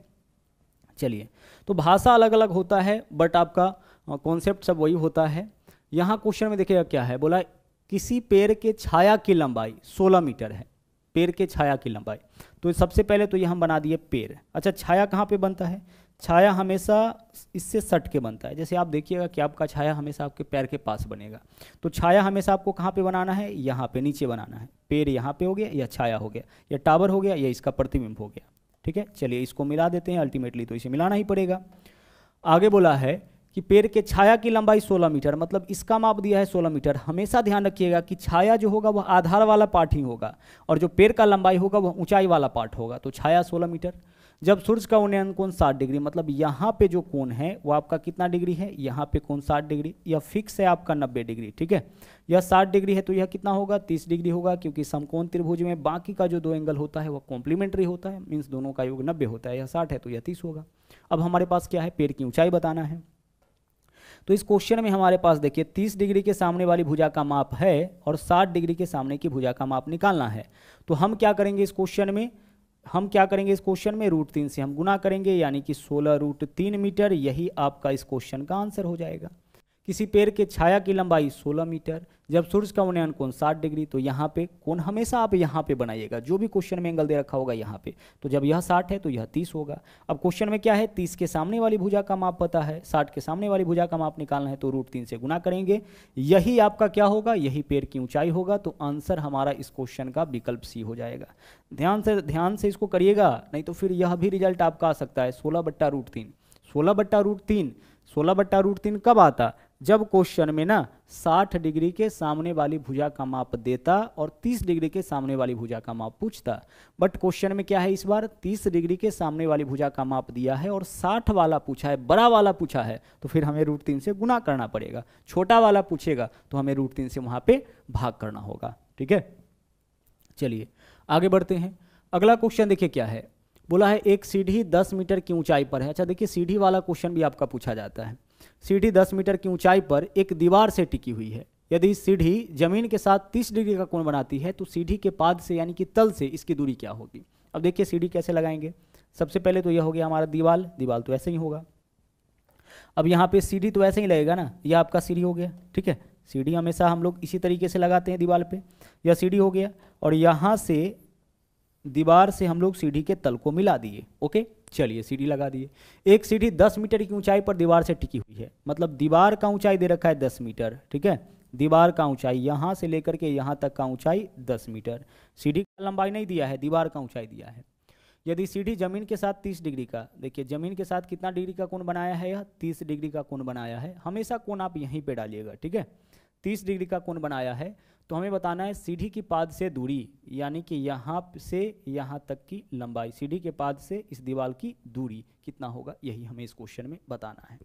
चलिए तो भाषा अलग अलग होता है बट आपका कॉन्सेप्ट सब वही होता है यहाँ क्वेश्चन में देखिएगा क्या है बोला किसी पेड़ के छाया की लंबाई सोलह मीटर है पेड़ के छाया की लंबाई तो सबसे पहले तो ये हम बना दिए पेड़ अच्छा छाया कहाँ पे बनता है छाया हमेशा इससे सट के बनता है जैसे आप देखिएगा कि आपका छाया हमेशा आपके पैर के पास बनेगा तो छाया हमेशा आपको कहाँ पे बनाना है यहाँ पे नीचे बनाना है पेड़ यहाँ पे हो गया या छाया हो गया या टावर हो गया या इसका प्रतिबिंब हो गया ठीक है चलिए इसको मिला देते हैं अल्टीमेटली तो इसे मिलाना ही पड़ेगा आगे बोला है कि पेड़ के छाया की लंबाई 16 मीटर मतलब इसका माप दिया है 16 मीटर हमेशा ध्यान रखिएगा कि छाया जो होगा वह आधार वाला पार्ट ही होगा और जो पेड़ का लंबाई होगा वह ऊंचाई वाला पार्ट होगा तो छाया 16 मीटर जब सूर्य का उन्नयन कोण 60 डिग्री मतलब यहाँ पे जो कोण है वो आपका कितना डिग्री है यहाँ पे कौन साठ डिग्री यह फिक्स है आपका नब्बे डिग्री ठीक है यह साठ डिग्री है तो यह कितना होगा तीस डिग्री होगा क्योंकि समकोण त्रिभुज में बाकी का जो दो एंगल होता है वह कॉम्प्लीमेंट्री होता है मीन्स दोनों का योग नब्बे होता है यह साठ है तो यह तीस होगा अब हमारे पास क्या है पेड़ की ऊंचाई बताना है तो इस क्वेश्चन में हमारे पास देखिए 30 डिग्री के सामने वाली भुजा का माप है और 60 डिग्री के सामने की भुजा का माप निकालना है तो हम क्या करेंगे इस क्वेश्चन में हम क्या करेंगे इस क्वेश्चन में रूट तीन से हम गुना करेंगे यानी कि सोलह रूट तीन मीटर यही आपका इस क्वेश्चन का आंसर हो जाएगा किसी पेड़ के छाया की लंबाई 16 मीटर जब सूर्य का उन्नयन कोण 60 डिग्री तो यहाँ पे कोण हमेशा आप यहाँ पे बनाइएगा जो भी क्वेश्चन में एंगल दे रखा होगा यहाँ पे तो जब यह 60 है तो यह 30 होगा अब क्वेश्चन में क्या है 30 के सामने वाली भुजा का माप पता है 60 के सामने वाली भुजा का माप निकालना है तो रूट तीन से गुना करेंगे यही आपका क्या होगा यही पेड़ की ऊंचाई होगा तो आंसर हमारा इस क्वेश्चन का विकल्प सी हो जाएगा ध्यान से ध्यान से इसको करिएगा नहीं तो फिर यह भी रिजल्ट आपका आ सकता है सोलह बट्टा रूट तीन सोलह बट्टा रूट तीन सोलह बट्टा रूट तीन कब आता जब क्वेश्चन में ना 60 डिग्री के सामने वाली भुजा का माप देता और 30 डिग्री के सामने वाली भुजा का माप पूछता बट क्वेश्चन में क्या है इस बार 30 डिग्री के सामने वाली भुजा का माप दिया है और 60 वाला पूछा है बड़ा वाला पूछा है तो फिर हमें रूट तीन से गुना करना पड़ेगा छोटा वाला पूछेगा तो हमें रूट तीन से वहां पर भाग करना होगा ठीक है चलिए आगे बढ़ते हैं अगला क्वेश्चन देखिए क्या है बोला है एक सीढ़ी दस मीटर की ऊंचाई पर है अच्छा देखिए सीढ़ी वाला क्वेश्चन भी आपका पूछा जाता है सीढ़ी 10 मीटर की ऊंचाई पर एक दीवार से टिकी हुई है यदि सीढ़ी जमीन के साथ 30 डिग्री का कोण बनाती है तो सीढ़ी के पाद से यानी कि तल से इसकी दूरी क्या होगी अब देखिए सीढ़ी कैसे लगाएंगे सबसे पहले तो यह हो गया हमारा दीवाल दीवाल तो ऐसे ही होगा अब यहाँ पे सीढ़ी तो ऐसे ही लगेगा ना यह आपका सीढ़ी हो गया ठीक है सीढ़ी हमेशा हम लोग इसी तरीके से लगाते हैं दीवार पे यह सीढ़ी हो गया और यहाँ से दीवार से हम लोग सीढ़ी के तल को मिला दिए ओके चलिए सीढ़ी लगा दिए एक सीढ़ी दस मीटर की ऊंचाई पर दीवार से टिकी हुई है मतलब दीवार का ऊंचाई दे रखा है दस मीटर ठीक है दीवार का ऊंचाई यहाँ से लेकर के यहाँ तक का ऊंचाई दस मीटर सीढ़ी का लंबाई नहीं दिया है दीवार का ऊंचाई दिया है यदि सीढ़ी जमीन के साथ 30 डिग्री का देखिए जमीन के साथ कितना डिग्री का कोण बनाया है यह तीस डिग्री का कोण बनाया है हमेशा कोण आप यहीं पर डालिएगा ठीक है तीस डिग्री का कोण बनाया है तो हमें बताना है सीढ़ी की पाद से दूरी यानी कि यहाँ से यहाँ तक की लंबाई सीढ़ी के पाद से इस दीवार की दूरी कितना होगा यही हमें इस क्वेश्चन में बताना है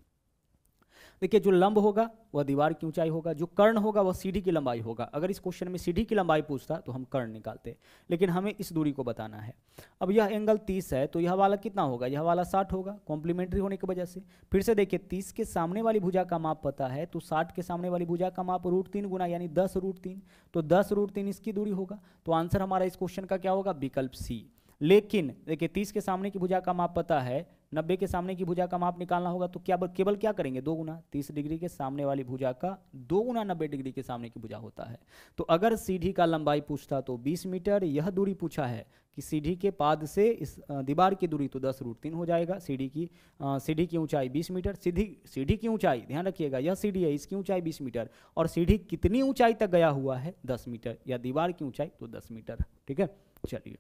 देखिए जो लंब होगा वह दीवार की ऊंचाई होगा जो कर्ण होगा वह सीढ़ी की लंबाई होगा अगर इस क्वेश्चन में सीढ़ी की लंबाई पूछता तो हम कर्ण निकालते लेकिन हमें इस दूरी को बताना है अब यह एंगल तीस है तो यह वाला कितना होगा यह वाला साठ होगा कॉम्प्लीमेंट्री होने की वजह से फिर से देखिए तीस के सामने वाली भुजा का माप पता है तो साठ के सामने वाली भुजा का माप रूट तीन गुना यानी दस रूट तीन तो दस रूट तीन इसकी दूरी होगा तो आंसर हमारा इस क्वेश्चन का क्या होगा विकल्प सी लेकिन देखिए तीस के सामने की भुजा का माप पता है नब्बे के सामने की भुजा का माप निकालना होगा तो क्या केवल क्या करेंगे दो गुना तीस डिग्री के सामने वाली भुजा का दो गुना नब्बे डिग्री के सामने की भुजा होता है तो अगर सीढ़ी का लंबाई पूछता तो बीस मीटर यह दूरी पूछा है कि सीढ़ी के पाद से इस दीवार की दूरी तो दस रूट तीन हो जाएगा सीढ़ी की सीढ़ी की ऊंचाई बीस मीटर सीधी सीढ़ी की ऊंचाई ध्यान रखिएगा यह सीढ़ी है इसकी ऊंचाई बीस मीटर और सीढ़ी कितनी ऊंचाई तक गया हुआ है दस मीटर या दीवार की ऊंचाई तो दस मीटर ठीक है चलिए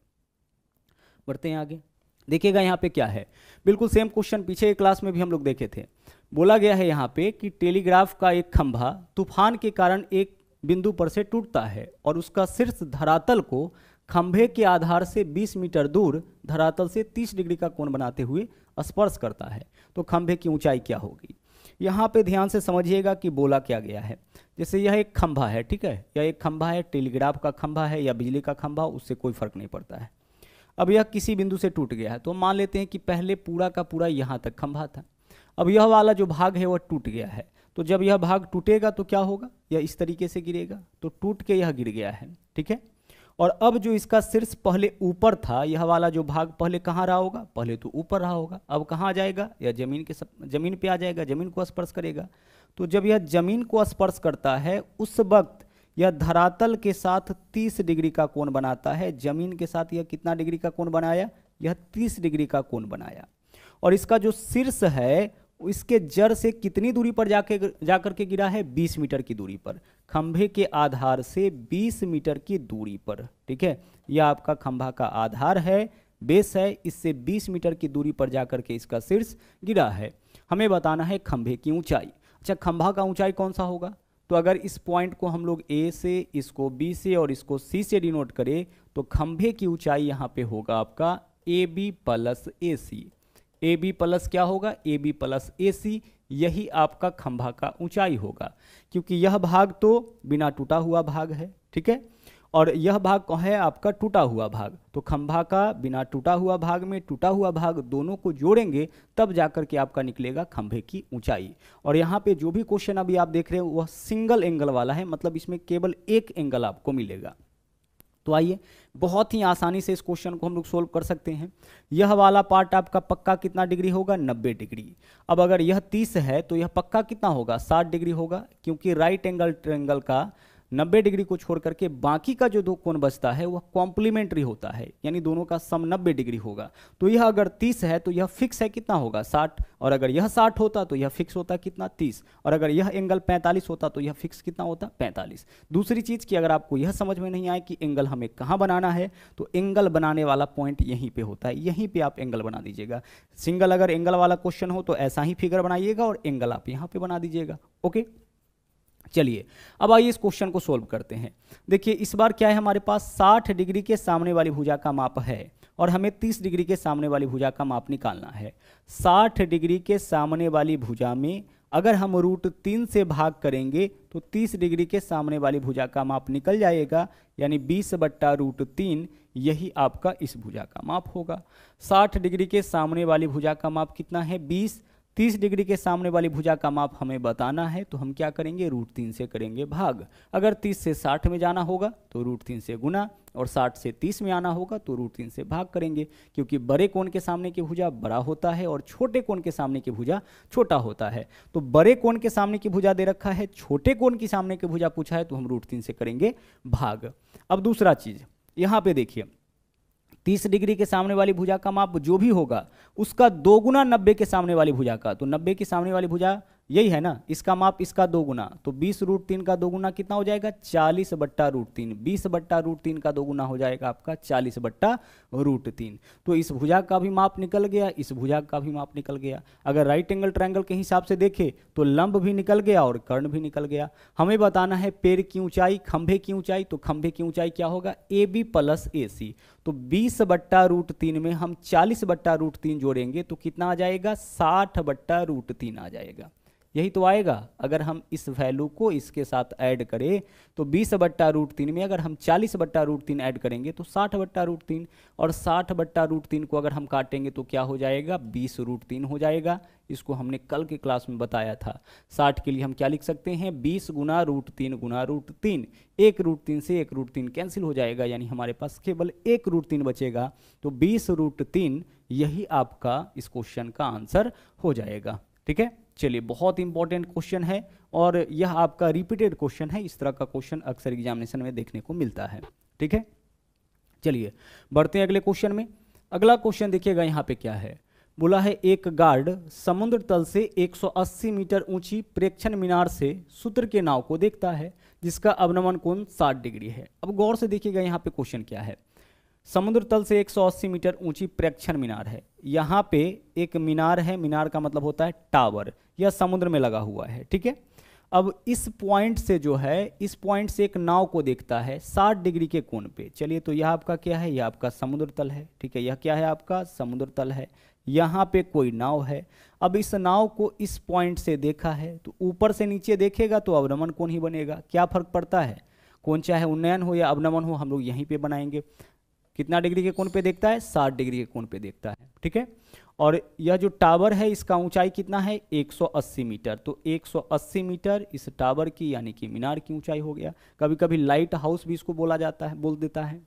बढ़ते हैं आगे देखिएगा यहाँ पे क्या है बिल्कुल सेम क्वेश्चन पीछे एक क्लास में भी हम लोग देखे थे बोला गया है यहाँ पे कि टेलीग्राफ का एक खंभा तूफान के कारण एक बिंदु पर से टूटता है और उसका शीर्ष धरातल को खंभे के आधार से 20 मीटर दूर धरातल से 30 डिग्री का कोण बनाते हुए स्पर्श करता है तो खंभे की ऊंचाई क्या होगी यहाँ पे ध्यान से समझिएगा कि बोला क्या गया है जैसे यह एक खंभा है ठीक है यह एक खंभा है टेलीग्राफ का खंभा है या बिजली का खंभा उससे कोई फर्क नहीं पड़ता है अब यह किसी बिंदु से टूट गया है तो मान लेते हैं कि पहले पूरा का पूरा यहाँ तक खंभा था अब यह वाला जो भाग है वह टूट गया है तो जब यह भाग टूटेगा तो क्या होगा यह इस तरीके से गिरेगा तो टूट के यह गिर गया है ठीक है और अब जो इसका शीर्ष पहले ऊपर था यह वाला जो भाग पहले कहाँ रहा होगा पहले तो ऊपर रहा होगा अब कहाँ जाएगा यह जमीन के सब जमीन पे आ जाएगा जमीन को स्पर्श करेगा तो जब यह जमीन को स्पर्श करता है उस वक्त यह धरातल के साथ 30 डिग्री का कोण बनाता है जमीन के साथ यह कितना डिग्री का कोण बनाया यह 30 डिग्री का कोण बनाया और इसका जो शीर्ष है इसके जड़ से कितनी दूरी पर जाके जाकर के गिरा है 20 मीटर की दूरी पर खंभे के आधार से 20 मीटर की दूरी पर ठीक है यह आपका खंभा का आधार है बेस है इससे 20 मीटर की दूरी पर जाकर के इसका शीर्ष गिरा है हमें बताना है खंभे की ऊंचाई अच्छा खंभा का ऊंचाई कौन सा होगा तो अगर इस पॉइंट को हम लोग ए से इसको बी से और इसको सी से डिनोट करें तो खंभे की ऊंचाई यहाँ पे होगा आपका A B plus A C A B plus क्या होगा ए बी प्लस ए सी यही आपका खंभा का ऊंचाई होगा क्योंकि यह भाग तो बिना टूटा हुआ भाग है ठीक है और यह भाग कौन है आपका टूटा हुआ भाग तो खंभा का बिना टूटा हुआ भाग में टूटा हुआ भाग दोनों को जोड़ेंगे तब जाकर के आपका निकलेगा खंभे की ऊंचाई और यहाँ पे जो भी क्वेश्चन अभी आप देख रहे हो वह सिंगल एंगल वाला है मतलब इसमें केवल एक एंगल आपको मिलेगा तो आइए बहुत ही आसानी से इस क्वेश्चन को हम लोग सोल्व कर सकते हैं यह वाला पार्ट आपका पक्का कितना डिग्री होगा 90 डिग्री अब अगर यह 30 है तो यह पक्का कितना होगा 60 डिग्री होगा क्योंकि राइट एंगल ट्रेंगल का नब्बे डिग्री को छोड़ करके बाकी का जो दो कोण बचता है वह कॉम्प्लीमेंट्री होता है यानी दोनों का सम नब्बे डिग्री होगा तो यह अगर 30 है तो यह फिक्स है कितना होगा 60 और अगर यह 60 होता तो यह फिक्स होता कितना 30 और अगर यह एंगल 45 होता तो यह फिक्स कितना होता 45 दूसरी चीज़ की अगर आपको यह समझ में नहीं आए कि एंगल हमें कहाँ बनाना है तो एंगल बनाने वाला पॉइंट यहीं पर होता है यहीं पर आप एंगल बना दीजिएगा सिंगल अगर एंगल वाला क्वेश्चन हो तो ऐसा ही फिगर बनाइएगा और एंगल आप यहाँ पर बना दीजिएगा ओके चलिए अब आइए इस क्वेश्चन को सोल्व करते हैं देखिए इस बार क्या है हमारे पास 60 डिग्री के सामने वाली भुजा का माप है और हमें 30 डिग्री के सामने वाली भुजा का माप निकालना है 60 डिग्री के सामने वाली भुजा में अगर हम रूट तीन से भाग करेंगे तो 30 डिग्री के सामने वाली भुजा का माप निकल जाएगा यानी 20 बट्टा रूट तीन यही आपका इस भुजा का माप होगा 60 डिग्री के सामने वाली भुजा का माप कितना है बीस तीस डिग्री के सामने वाली भुजा का माप हमें बताना है तो हम क्या करेंगे रूट तीन से करेंगे भाग अगर तीस से साठ में जाना होगा तो रूट तीन से गुना और साठ से तीस में आना होगा तो रूट तीन से भाग करेंगे क्योंकि बड़े कोण के सामने की भुजा बड़ा होता है और छोटे कोण के सामने की भुजा छोटा होता है तो बड़े कोण के सामने की भुजा दे रखा है छोटे कोण के सामने की भुजा पूछा है तो हम रूट तीन से करेंगे भाग अब दूसरा चीज़ यहाँ पे देखिए तीस डिग्री के सामने वाली भुजा का माप जो भी होगा उसका दो गुना नब्बे के सामने वाली भुजा का तो नब्बे की सामने वाली भुजा यही है ना इसका माप इसका दो गुना तो बीस रूट तीन का दो गुना कितना हो जाएगा चालीस बट्टा रूट तीन बीस बट्टा रूट तीन का दो गुना हो जाएगा आपका चालीस बट्टा रूट तीन तो इस भुजा का भी माप निकल गया इस भुजा का भी माप निकल गया अगर राइट एंगल ट्रायंगल के हिसाब से देखें तो लंब भी निकल गया और कर्ण भी निकल गया हमें बताना है पेड़ की ऊंचाई खंभे की ऊंचाई तो खंभे की ऊंचाई क्या होगा ए बी प्लस ए सी तो बीस बट्टा रूट तीन में हम चालीस बट्टा रूट तीन जोड़ेंगे तो कितना आ जाएगा साठ बट्टा रूट तीन आ जाएगा यही तो आएगा अगर हम इस वैल्यू को इसके साथ ऐड करें तो 20 बट्टा रूट तीन में अगर हम 40 बट्टा रूट तीन ऐड करेंगे तो 60 बट्टा रूट तीन और 60 बट्टा रूट तीन को अगर हम काटेंगे तो क्या हो जाएगा 20 रूट तीन हो जाएगा इसको हमने कल के क्लास में बताया था 60 के लिए हम क्या लिख सकते हैं बीस गुना रूट तीन गुना रूट तीन एक रूट तीन से एक रूट तीन कैंसिल हो जाएगा यानी हमारे पास केवल एक रूट तीन बचेगा तो बीस रूट तीन यही आपका इस क्वेश्चन का आंसर हो जाएगा ठीक है चलिए बहुत इंपॉर्टेंट क्वेश्चन है और यह आपका रिपीटेड क्वेश्चन है इस तरह का क्वेश्चन अक्सर एग्जामिनेशन में देखने को मिलता है ठीक है चलिए बढ़ते हैं अगले क्वेश्चन में अगला क्वेश्चन देखिएगा यहाँ पे क्या है बोला है एक गार्ड समुद्र तल से 180 मीटर ऊंची प्रेक्षण मीनार से सूत्र के नाव को देखता है जिसका अवनमन कोण 60 डिग्री है अब गौर से देखिएगा यहाँ पे क्वेश्चन क्या है समुद्र तल से 180 मीटर ऊंची प्रेक्षण मीनार है यहाँ पे एक मीनार है मीनार का मतलब होता है टावर यह समुद्र में लगा हुआ है ठीक है अब इस पॉइंट से जो है इस पॉइंट से एक नाव को देखता है 60 डिग्री के कोण पे चलिए तो यह आपका क्या है यह आपका समुद्र तल है ठीक है यह क्या है आपका समुद्र तल है यहाँ पे कोई नाव है अब इस नाव को इस पॉइंट से देखा है तो ऊपर से नीचे देखेगा तो अवनमन कौन ही बनेगा क्या फर्क पड़ता है कौन चाहे उन्नयन हो या अवनमन हो हम लोग यहीं पे बनाएंगे कितना डिग्री के कोण पे देखता है साठ डिग्री के कोण पे देखता है ठीक है और यह जो टावर है इसका ऊंचाई कितना है 180 मीटर तो 180 मीटर इस टावर की यानी कि मीनार की ऊंचाई हो गया कभी कभी लाइट हाउस भी इसको बोला जाता है बोल देता है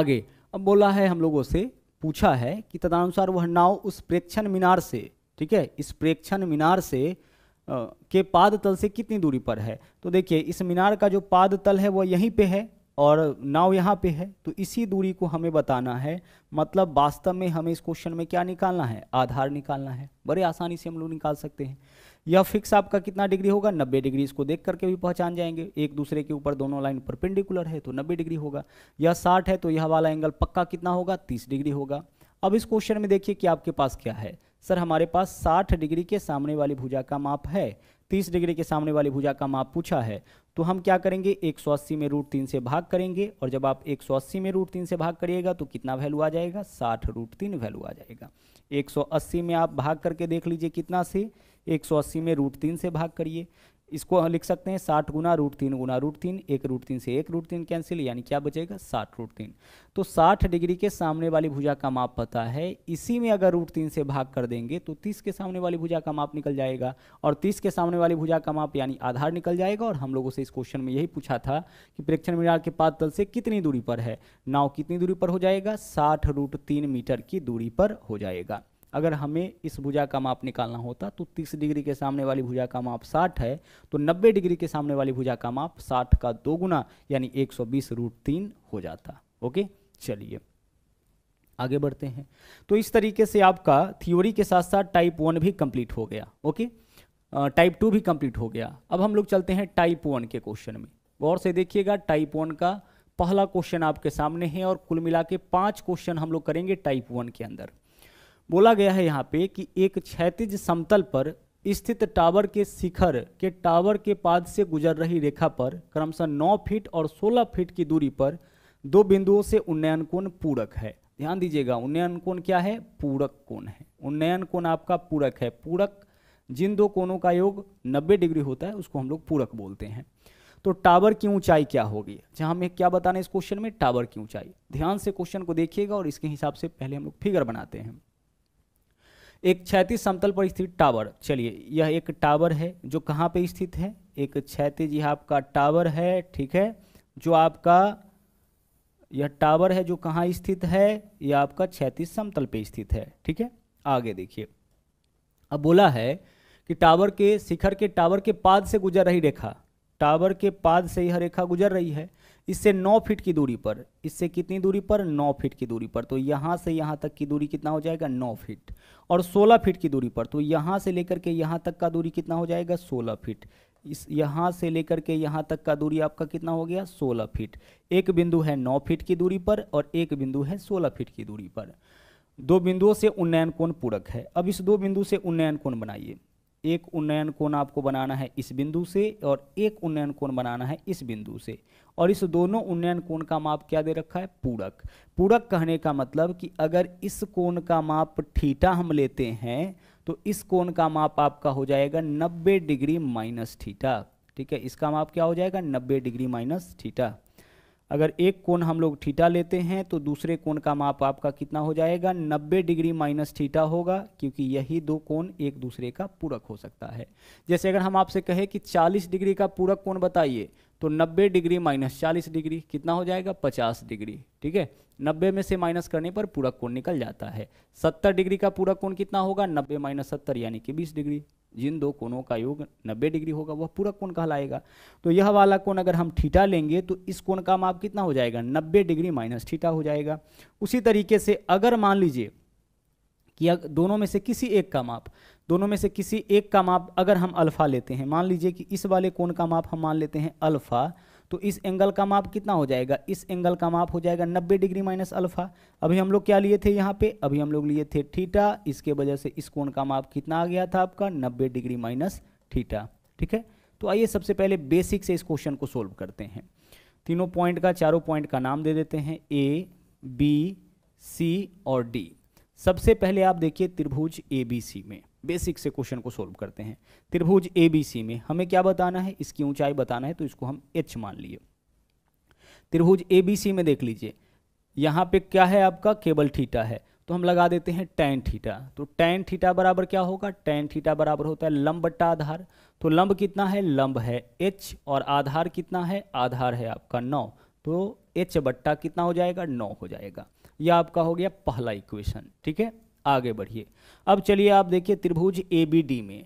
आगे अब बोला है हम लोगों से पूछा है कि तदनुसार वह नाव उस प्रेक्षण मीनार से ठीक है इस प्रेक्षण मीनार से आ, के पाद तल से कितनी दूरी पर है तो देखिए इस मीनार का जो पाद तल है वह यहीं पे है और नाव यहाँ पे है तो इसी दूरी को हमें बताना है मतलब वास्तव में हमें इस क्वेश्चन में क्या निकालना है आधार निकालना है बड़े आसानी से हम लोग निकाल सकते हैं यह फिक्स आपका कितना डिग्री होगा 90 डिग्री इसको देख करके भी पहचान जाएंगे एक दूसरे के ऊपर दोनों लाइन परपेंडिकुलर है तो 90 डिग्री होगा यह 60 है तो यह वाला एंगल पक्का कितना होगा 30 डिग्री होगा अब इस क्वेश्चन में देखिए कि आपके पास क्या है सर हमारे पास 60 डिग्री के सामने वाली भुजा का माप है तीस डिग्री के सामने वाली भुजा का माप पूछा है तो हम क्या करेंगे अस्सी में रूट तीन से भाग करेंगे और जब आप अस्सी में रूट तीन से भाग करिएगा तो कितना वैल्यू आ जाएगा साठ रूट तीन वैल्यू आ जाएगा 180 में आप भाग करके देख लीजिए कितना से 180 में रूट तीन से भाग करिए इसको हम लिख सकते हैं साठ गुना रूट तीन गुना रूट तीन एक रूट तीन से एक रूट तीन कैंसिल यानी क्या बचेगा साठ रूट तीन तो साठ डिग्री के सामने वाली भुजा का माप पता है इसी में अगर रूट तीन से भाग कर देंगे तो तीस के सामने वाली भुजा का माप निकल जाएगा और तीस के सामने वाली भुजा का माप यानी आधार निकल जाएगा और हम लोगों से इस क्वेश्चन में यही पूछा था कि प्रेक्षण मीनार के पाद तल से कितनी दूरी पर है नाव कितनी दूरी पर हो जाएगा साठ रूट तीन मीटर की दूरी पर हो जाएगा अगर हमें इस भुजा का माप निकालना होता तो तीस डिग्री के सामने वाली भुजा का माप साठ है तो नब्बे डिग्री के सामने वाली भुजा का माप साठ का दो गुना यानी एक सौ बीस रूट तीन हो जाता ओके चलिए आगे बढ़ते हैं तो इस तरीके से आपका थ्योरी के साथ साथ टाइप वन भी कंप्लीट हो गया ओके टाइप टू भी कंप्लीट हो गया अब हम लोग चलते हैं टाइप वन के क्वेश्चन में गौर से देखिएगा टाइप वन का पहला क्वेश्चन आपके सामने है और कुल मिला के पांच क्वेश्चन हम लोग करेंगे टाइप वन के अंदर बोला गया है यहाँ पे कि एक क्षैतिज समतल पर स्थित टावर के शिखर के टावर के पाद से गुजर रही रेखा पर क्रमशः 9 फीट और 16 फीट की दूरी पर दो बिंदुओं से उन्नयन कोण पूरक है ध्यान दीजिएगा उन्नयन कोण क्या है पूरक कोण है उन्नयन कोण आपका पूरक है पूरक जिन दो कोणों का योग 90 डिग्री होता है उसको हम लोग पूरक बोलते हैं तो टावर की ऊंचाई क्या होगी जहां हमें क्या बताना है इस क्वेश्चन में टावर की ऊंचाई ध्यान से क्वेश्चन को देखिएगा और इसके हिसाब से पहले हम लोग फिगर बनाते हैं एक क्षैतिज समतल पर स्थित टावर चलिए यह एक टावर है जो कहाँ पे स्थित है एक क्षैतिज यह आपका टावर है ठीक है जो आपका यह टावर है जो कहाँ स्थित है यह आपका क्षैतिज समतल पे स्थित है ठीक है आगे देखिए अब बोला है कि टावर के शिखर के टावर के पाद से गुजर रही रेखा टावर के पाद से यह रेखा गुजर रही है इससे नौ फीट की दूरी पर इससे कितनी दूरी पर नौ फीट की दूरी पर तो यहाँ से यहाँ तक की दूरी कितना हो जाएगा नौ फीट और सोलह फीट की दूरी पर तो यहाँ से लेकर के यहाँ तक का दूरी कितना हो जाएगा सोलह फीट इस यहाँ से लेकर के यहाँ तक का दूरी आपका कितना हो गया सोलह फीट एक बिंदु है नौ फीट की दूरी पर और एक बिंदु है सोलह फीट की दूरी पर दो बिंदुओं से उन्नयन कोण पूरक है अब इस दो बिंदु से उन्नयन कोण बनाइए एक उन्नयन कोण आपको बनाना है इस बिंदु से और एक उन्नयन कोण बनाना है इस बिंदु से और इस दोनों उन्नयन कोण का माप क्या दे रखा है पूरक पूरक कहने का मतलब कि अगर इस कोण का माप ठीटा हम लेते हैं तो इस कोण का माप आपका हो जाएगा 90 डिग्री माइनस ठीटा ठीक है इसका माप क्या हो जाएगा 90 डिग्री माइनस ठीटा अगर एक कोण हम लोग ठीटा लेते हैं तो दूसरे कोण का माप आपका कितना हो जाएगा 90 डिग्री माइनस ठीटा होगा क्योंकि यही दो कोण एक दूसरे का पूरक हो सकता है जैसे अगर हम आपसे कहें कि 40 डिग्री का पूरक कोण बताइए तो 90 डिग्री माइनस चालीस डिग्री कितना हो जाएगा 50 डिग्री ठीक है 90 में से माइनस करने पर पूरक कोण निकल जाता है 70 डिग्री का पूरक कोण कितना होगा 90 माइनस सत्तर यानी कि 20 डिग्री जिन दो कोणों का योग 90 डिग्री होगा वह पूरक कोण कहलाएगा तो यह वाला कोण अगर हम थीटा लेंगे तो इस कोण का माप कितना हो जाएगा 90 डिग्री माइनस थीटा हो जाएगा उसी तरीके से अगर मान लीजिए कि दोनों में से किसी एक का माप दोनों में से किसी एक का माप अगर हम अल्फ़ा लेते हैं मान लीजिए कि इस वाले कोण का माप हम मान लेते हैं अल्फ़ा तो इस एंगल का माप कितना हो जाएगा इस एंगल का माप हो जाएगा 90 डिग्री माइनस अल्फा अभी हम लोग क्या लिए थे यहाँ पे अभी हम लोग लिए थे ठीटा इसके वजह से इस कोण का माप कितना आ गया था आपका 90 डिग्री माइनस ठीटा ठीक है तो आइए सबसे पहले बेसिक से इस क्वेश्चन को सोल्व करते हैं तीनों पॉइंट का चारों पॉइंट का नाम दे देते हैं ए बी सी और डी सबसे पहले आप देखिए त्रिभुज ए बी सी में बेसिक से क्वेश्चन को सोल्व करते हैं त्रिभुज ए बी सी में हमें क्या बताना है इसकी ऊंचाई बताना है तो इसको हम एच मान लिए त्रिभुज ए बी सी में देख लीजिए यहाँ पे क्या है आपका केबल थीटा है तो हम लगा देते हैं टेन थीटा तो टेन थीटा बराबर क्या होगा टेन थीटा बराबर होता है लंब बट्टा आधार तो लंब कितना है लंब है एच और आधार कितना है आधार है आपका नौ तो एच बट्टा कितना हो जाएगा नौ हो जाएगा यह आपका हो गया पहला इक्वेशन ठीक है आगे बढ़िए अब चलिए आप देखिए त्रिभुज ए बी डी में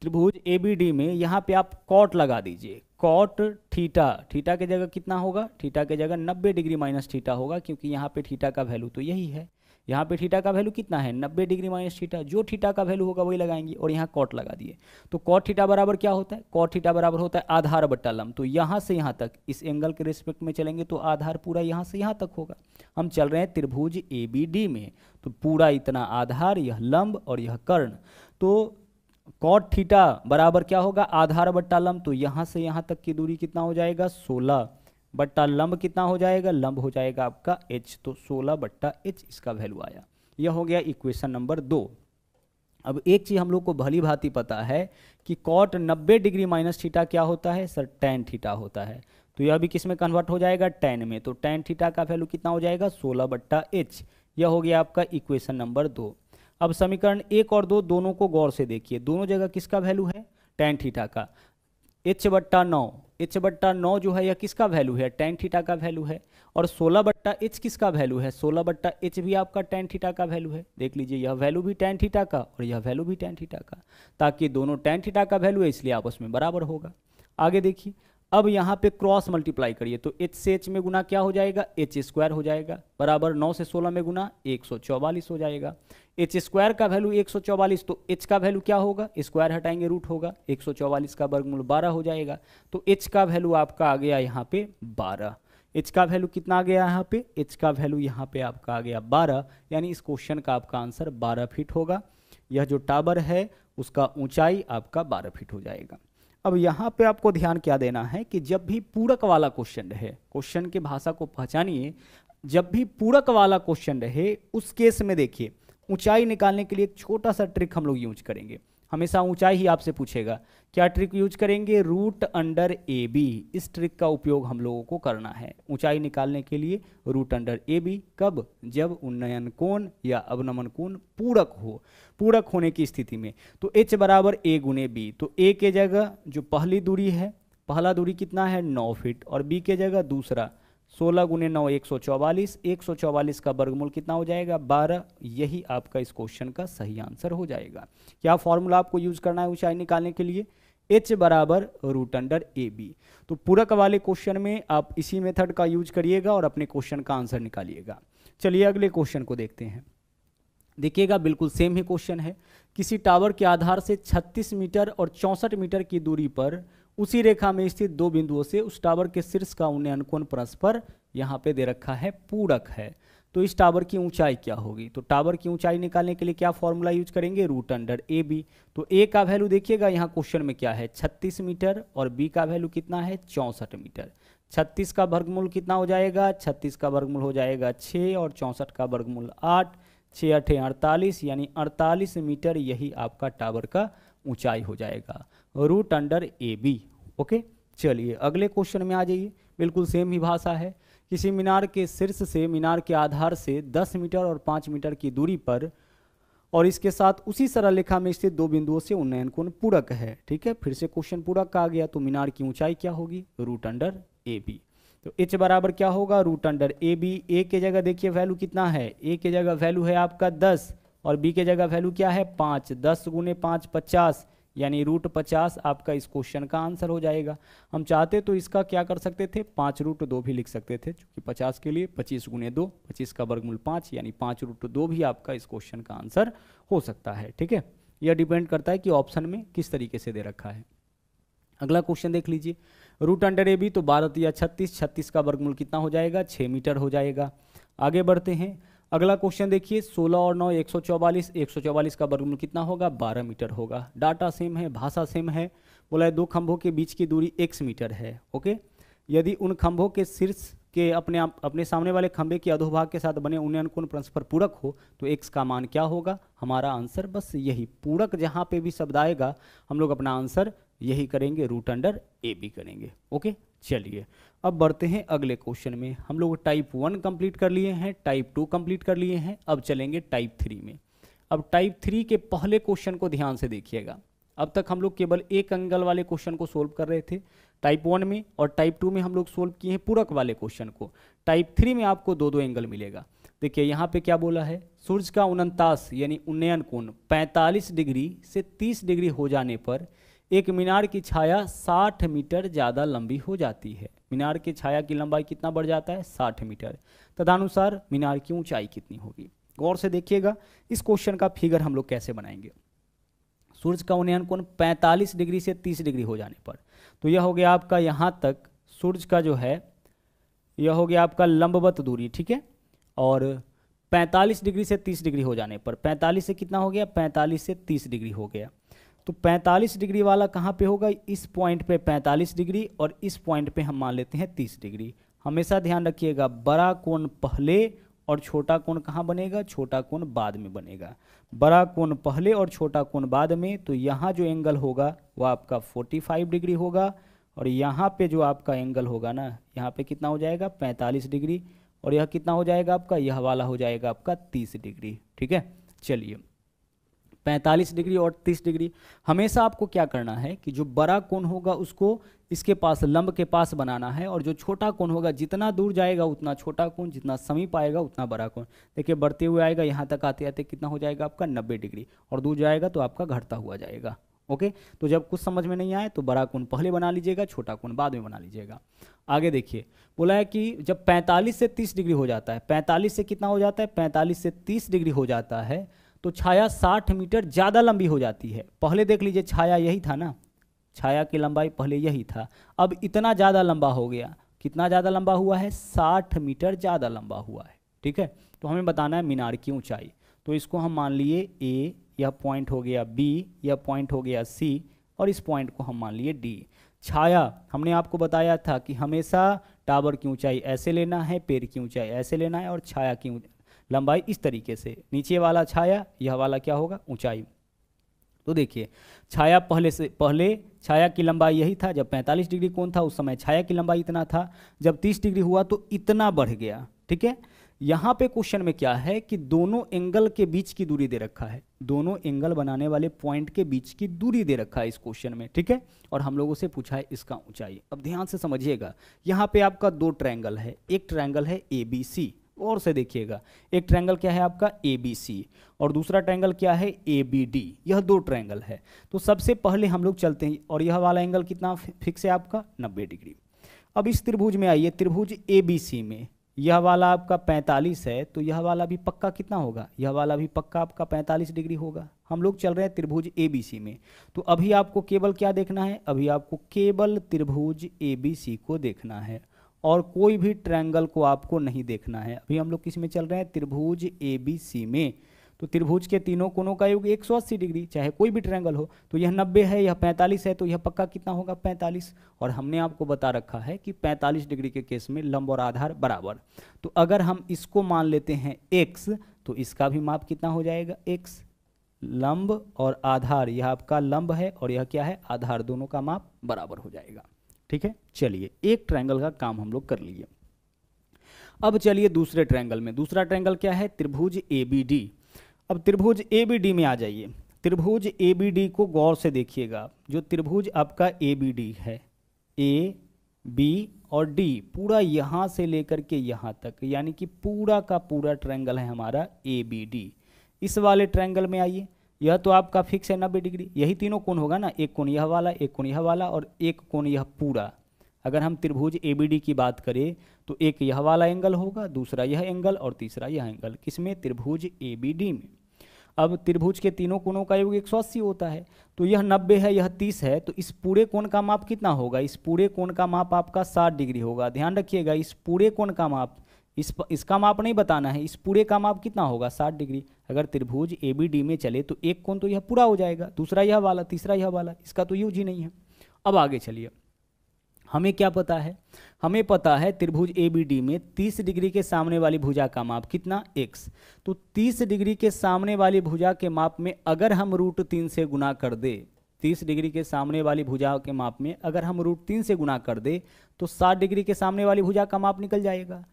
त्रिभुज ए बी डी में यहाँ पे आप कॉट लगा दीजिए कॉट थीटा थीटा के जगह कितना होगा थीटा के जगह 90 डिग्री माइनस थीटा होगा क्योंकि यहाँ पे थीटा का वैल्यू तो यही है यहाँ पे थीटा का वैल्यू कितना है 90 डिग्री माइनस थीटा जो थीटा का वैल्यू होगा वही लगाएंगे और यहाँ कॉट लगा दिए तो कॉट थीटा बराबर क्या होता है कॉट थीटा बराबर होता है आधार बट्टा लम तो यहाँ से यहाँ तक इस एंगल के रिस्पेक्ट में चलेंगे तो आधार पूरा यहाँ से यहाँ तक होगा हम चल रहे हैं त्रिभुज ए बी डी में तो पूरा इतना आधार यह लंब और यह कर्ण तो कॉट थीटा बराबर क्या होगा आधार बट्टा लम तो यहाँ से यहाँ तक की दूरी कितना हो जाएगा सोलह बट्टा लंब कितना हो जाएगा लंब हो जाएगा आपका एच तो सोलह बट्टा एच इसका वैल्यू आया यह हो गया इक्वेशन नंबर दो अब एक चीज़ हम लोग को भली भांति पता है कि कॉट 90 डिग्री माइनस थीटा क्या होता है सर टेन थीटा होता है तो यह भी किस में कन्वर्ट हो जाएगा टेन में तो टेन थीटा का वैल्यू कितना हो जाएगा सोलह बट्टा एच यह हो गया आपका इक्वेशन नंबर दो अब समीकरण एक और दो दोनों को गौर से देखिए दोनों जगह किसका वैल्यू है टेन थीटा का एच बट्टा नौ एच बट्टा नौ जो है यह किसका वैल्यू है टेन थीटा का वैल्यू है और सोलह बट्टा एच किसका वैल्यू है सोलह बट्टा एच भी आपका टेन थीटा का वैल्यू है देख लीजिए यह वैल्यू भी टेन थीटा का और यह वैल्यू भी टेन थीटा का ताकि दोनों टेन थीटा का वैल्यू है इसलिए आपस में बराबर होगा आगे देखिए अब यहाँ पे क्रॉस मल्टीप्लाई करिए तो एच से एच में गुना क्या हो जाएगा एच स्क्वायर हो जाएगा बराबर नौ से सोलह में गुना एक सौ चौवालीस हो जाएगा एच स्क्वायर का वैल्यू एक सौ चौवालीस तो एच का वैल्यू क्या होगा स्क्वायर हटाएंगे रूट होगा एक सौ चौवालीस का वर्गमूल बारह हो जाएगा तो एच का वैल्यू आपका आ गया यहाँ पे बारह एच का वैल्यू कितना आ गया यहाँ पे एच का वैल्यू यहाँ पे आपका आ गया बारह यानी इस क्वेश्चन का आपका आंसर बारह फिट होगा यह जो टावर है उसका ऊंचाई आपका बारह फिट हो जाएगा अब यहाँ पे आपको ध्यान क्या देना है कि जब भी पूरक वाला क्वेश्चन रहे क्वेश्चन की भाषा को पहचानिए जब भी पूरक वाला क्वेश्चन रहे उस केस में देखिए ऊंचाई निकालने के लिए एक छोटा सा ट्रिक हम लोग यूज करेंगे हमेशा ऊंचाई ही आपसे पूछेगा क्या ट्रिक यूज करेंगे रूट अंडर ए बी इस ट्रिक का उपयोग हम लोगों को करना है ऊंचाई निकालने के लिए रूट अंडर ए बी कब जब उन्नयन कोण या अवनमन कोण पूरक हो पूरक होने की स्थिति में तो एच बराबर ए गुने बी तो ए के जगह जो पहली दूरी है पहला दूरी कितना है नौ फीट और बी के जगह दूसरा सोलह गुने नौ एक सौ चौवालीस एक सौ चौवालीस का वर्गमूल कितना हो जाएगा बारह यही आपका इस क्वेश्चन का सही आंसर हो जाएगा क्या फॉर्मूला आपको यूज करना है ऊंचाई निकालने के लिए एच बराबर रूट अंडर ए बी तो पूरक वाले क्वेश्चन में आप इसी मेथड का यूज करिएगा और अपने क्वेश्चन का आंसर निकालिएगा चलिए अगले क्वेश्चन को देखते हैं देखिएगा बिल्कुल सेम ही क्वेश्चन है किसी टावर के आधार से 36 मीटर और 64 मीटर की दूरी पर उसी रेखा में स्थित दो बिंदुओं से उस टावर के शीर्ष का उन्हें अनुकोण परस्पर यहाँ पे दे रखा है पूरक है तो इस टावर की ऊंचाई क्या होगी तो टावर की ऊंचाई निकालने के लिए क्या फॉर्मूला यूज करेंगे रूट अंडर ए बी तो ए का वैल्यू देखिएगा यहाँ क्वेश्चन में क्या है 36 मीटर और बी का वैल्यू कितना है चौंसठ मीटर 36 का वर्गमूल कितना हो जाएगा 36 का वर्गमूल हो जाएगा 6 और चौंसठ का वर्गमूल 8 छः अठे अड़तालीस यानी अड़तालीस मीटर यही आपका टावर का ऊंचाई हो जाएगा root under A B okay चलिए अगले क्वेश्चन में आ जाइए बिल्कुल सेम ही भाषा है किसी मीनार के शीर्ष से मीनार के आधार से 10 मीटर और 5 मीटर की दूरी पर और इसके साथ उसी सरल रेखा में स्थित दो बिंदुओं से उन्नयन कोण पूरक है ठीक है फिर से क्वेश्चन पूरक का आ गया तो मीनार की ऊंचाई क्या होगी रूट अंडर ए बी तो एच बराबर क्या होगा root under A B A के जगह देखिए वैल्यू कितना है ए के जगह वैल्यू है आपका दस और बी के जगह वैल्यू क्या है पाँच दस गुने पाँच पचास यानी रूट पचास आपका इस क्वेश्चन का आंसर हो जाएगा हम चाहते तो इसका क्या कर सकते थे पाँच रूट दो भी लिख सकते थे क्योंकि पचास के लिए पच्चीस गुने दो पच्चीस का वर्गमूल पाँच यानी पाँच रूट दो भी आपका इस क्वेश्चन का आंसर हो सकता है ठीक है यह डिपेंड करता है कि ऑप्शन में किस तरीके से दे रखा है अगला क्वेश्चन देख लीजिए रूट अंडर ए बी तो बारह या छत्तीस छत्तीस का वर्गमूल कितना हो जाएगा छः मीटर हो जाएगा आगे बढ़ते हैं अगला क्वेश्चन देखिए 16 और 9 144 144 का वर्गमूल कितना होगा 12 मीटर होगा डाटा सेम है भाषा सेम है बोला है दो खंभों के बीच की दूरी एक मीटर है ओके यदि उन खंभों के शीर्ष के अपने आप अपने सामने वाले खंभे के अधोभाग के साथ बने उन्हें अनुकूल परस्पर पूरक हो तो x का मान क्या होगा हमारा आंसर बस यही पूरक जहाँ पे भी शब्द आएगा हम लोग अपना आंसर यही करेंगे रूट अंडर ए भी करेंगे ओके चलिए अब बढ़ते हैं अगले क्वेश्चन में हम लोग टाइप वन कंप्लीट कर लिए हैं टाइप टू कंप्लीट कर लिए हैं अब चलेंगे टाइप थ्री में अब टाइप थ्री के पहले क्वेश्चन को ध्यान से देखिएगा अब तक हम लोग केवल एक एंगल वाले क्वेश्चन को सोल्व कर रहे थे टाइप वन में और टाइप टू में हम लोग सोल्व किए हैं पूरक वाले क्वेश्चन को टाइप थ्री में आपको दो दो एंगल मिलेगा देखिए यहाँ पे क्या बोला है सूर्य का उनतास यानी उन्नयन कोण 45 डिग्री से 30 डिग्री हो जाने पर एक मीनार की छाया 60 मीटर ज़्यादा लंबी हो जाती है मीनार की छाया की लंबाई कितना बढ़ जाता है 60 मीटर तदनुसार मीनार की ऊंचाई कितनी होगी गौर से देखिएगा इस क्वेश्चन का फिगर हम लोग कैसे बनाएंगे सूर्य का उन्नयन कौन 45 डिग्री से 30 डिग्री हो जाने पर तो यह हो गया आपका यहाँ तक सूर्य का जो है यह हो गया आपका लंबवत दूरी ठीक है और 45 डिग्री से 30 डिग्री हो जाने पर 45 से कितना हो गया 45 से 30 डिग्री हो गया तो 45 डिग्री वाला कहाँ पे होगा इस पॉइंट पे 45 डिग्री और इस पॉइंट पे हम मान लेते हैं 30 डिग्री हमेशा ध्यान रखिएगा बड़ा कोण पहले और छोटा कोण कहाँ बनेगा छोटा कोण बाद में बनेगा बड़ा कोण पहले और छोटा कोण बाद में तो यहाँ जो एंगल होगा वह आपका 45 डिग्री होगा और यहाँ पे जो आपका एंगल होगा ना यहाँ पे कितना हो जाएगा 45 डिग्री और यह कितना हो जाएगा आपका यह वाला हो जाएगा आपका 30 डिग्री ठीक है चलिए 45 डिग्री और 30 डिग्री हमेशा आपको क्या करना है कि जो बड़ा कोण होगा उसको इसके पास लंब के पास बनाना है और जो छोटा कोण होगा जितना दूर जाएगा उतना छोटा कोण जितना समीप आएगा उतना बड़ा कोण देखिए बढ़ते हुए आएगा यहाँ तक आते आते कितना हो जाएगा आपका नब्बे डिग्री और दूर जाएगा तो आपका घटता हुआ जाएगा ओके तो जब कुछ समझ में नहीं आए तो बड़ा कोण पहले बना लीजिएगा छोटा कोण बाद में बना लीजिएगा आगे देखिए बोला है कि जब 45 से 30 डिग्री हो जाता है 45 से कितना हो जाता है 45 से 30 डिग्री हो जाता है तो छाया 60 मीटर ज़्यादा लंबी हो जाती है पहले देख लीजिए छाया यही था ना छाया की लंबाई पहले यही था अब इतना ज़्यादा लंबा हो गया कितना ज़्यादा लंबा हुआ है 60 मीटर ज़्यादा लंबा हुआ है ठीक है तो हमें बताना है मीनार की ऊंचाई तो इसको हम मान लिए ए यह पॉइंट हो गया बी यह पॉइंट हो गया सी और इस पॉइंट को हम मान लिए डी छाया हमने आपको बताया था कि हमेशा टावर की ऊंचाई ऐसे लेना है पेड़ की ऊंचाई ऐसे लेना है और छाया की लंबाई इस तरीके से नीचे वाला छाया यह वाला क्या होगा ऊंचाई तो देखिए छाया पहले से पहले छाया की लंबाई यही था जब 45 डिग्री कौन था उस समय छाया की लंबाई इतना था जब 30 डिग्री हुआ तो इतना बढ़ गया ठीक है यहाँ पे क्वेश्चन में क्या है कि दोनों एंगल के बीच की दूरी दे रखा है दोनों एंगल बनाने वाले पॉइंट के बीच की दूरी दे रखा है इस क्वेश्चन में ठीक है और हम लोगों से पूछा है इसका ऊंचाई अब ध्यान से समझिएगा यहाँ पे आपका दो ट्रायंगल है एक ट्रायंगल है ए बी सी और से देखिएगा एक ट्रायंगल क्या है आपका ए बी सी और दूसरा ट्रायंगल क्या है ए बी डी यह दो ट्रायंगल है तो सबसे पहले हम लोग चलते हैं और यह वाला एंगल कितना फिक्स है आपका नब्बे डिग्री अब इस त्रिभुज में आइए त्रिभुज ए बी सी में यह वाला आपका पैंतालीस है तो यह वाला भी पक्का कितना होगा यह वाला भी पक्का आपका पैंतालीस डिग्री होगा हम लोग चल रहे हैं त्रिभुज ए बी सी में तो अभी आपको केवल क्या देखना है अभी आपको केवल त्रिभुज ए बी सी को देखना है और कोई भी ट्रायंगल को आपको नहीं देखना है अभी हम लोग किस में चल रहे हैं त्रिभुज ए बी सी में तो त्रिभुज के तीनों कोनों का योग 180 डिग्री चाहे कोई भी ट्रायंगल हो तो यह 90 है यह 45 है तो यह पक्का कितना होगा 45 और हमने आपको बता रखा है कि 45 डिग्री के केस में लंब और आधार बराबर तो अगर हम इसको मान लेते हैं एक्स तो इसका भी माप कितना हो जाएगा एक्स लंब और आधार यह आपका लंब है और यह क्या है आधार दोनों का माप बराबर हो जाएगा ठीक है चलिए एक ट्रायंगल का काम हम लोग कर लिए अब चलिए दूसरे ट्रायंगल में दूसरा ट्रायंगल क्या है त्रिभुज ए बी डी अब त्रिभुज ए बी डी में आ जाइए त्रिभुज ए बी डी को गौर से देखिएगा जो त्रिभुज आपका ए बी डी है ए बी और डी पूरा यहाँ से लेकर के यहाँ तक यानी कि पूरा का पूरा ट्रायंगल है हमारा ए बी डी इस वाले ट्रायंगल में आइए यह तो आपका फिक्स है नब्बे डिग्री यही तीनों कोण होगा ना एक कोण यह वाला एक कोण यह वाला और एक कोण यह पूरा अगर हम त्रिभुज ए की बात करें तो एक यह वाला एंगल होगा दूसरा यह एंगल और तीसरा यह एंगल किसमें त्रिभुज ए में अब त्रिभुज के तीनों कोणों का योग एक होता है तो यह नब्बे है यह तीस है तो इस पूरे कोण का माप कितना होगा इस पूरे कोण का माप आपका साठ डिग्री होगा ध्यान रखिएगा इस पूरे कोण का माप इस इसका माप नहीं बताना है इस पूरे का माप कितना होगा साठ डिग्री अगर त्रिभुज ए बी डी में चले तो एक कोण तो यह पूरा हो जाएगा दूसरा यह वाला तीसरा यह वाला इसका तो यूज ही नहीं है अब आगे चलिए हमें क्या पता है हमें पता है त्रिभुज ए बी डी में 30 डिग्री के सामने वाली भुजा का माप कितना x तो 30 डिग्री के सामने वाली भुजा के माप में अगर हम रूट तीन से गुना कर दे 30 डिग्री के सामने वाली भुजा के माप में अगर हम रूट तीन से गुना कर दे तो 60 डिग्री के सामने वाली भुजा का माप निकल जाएगा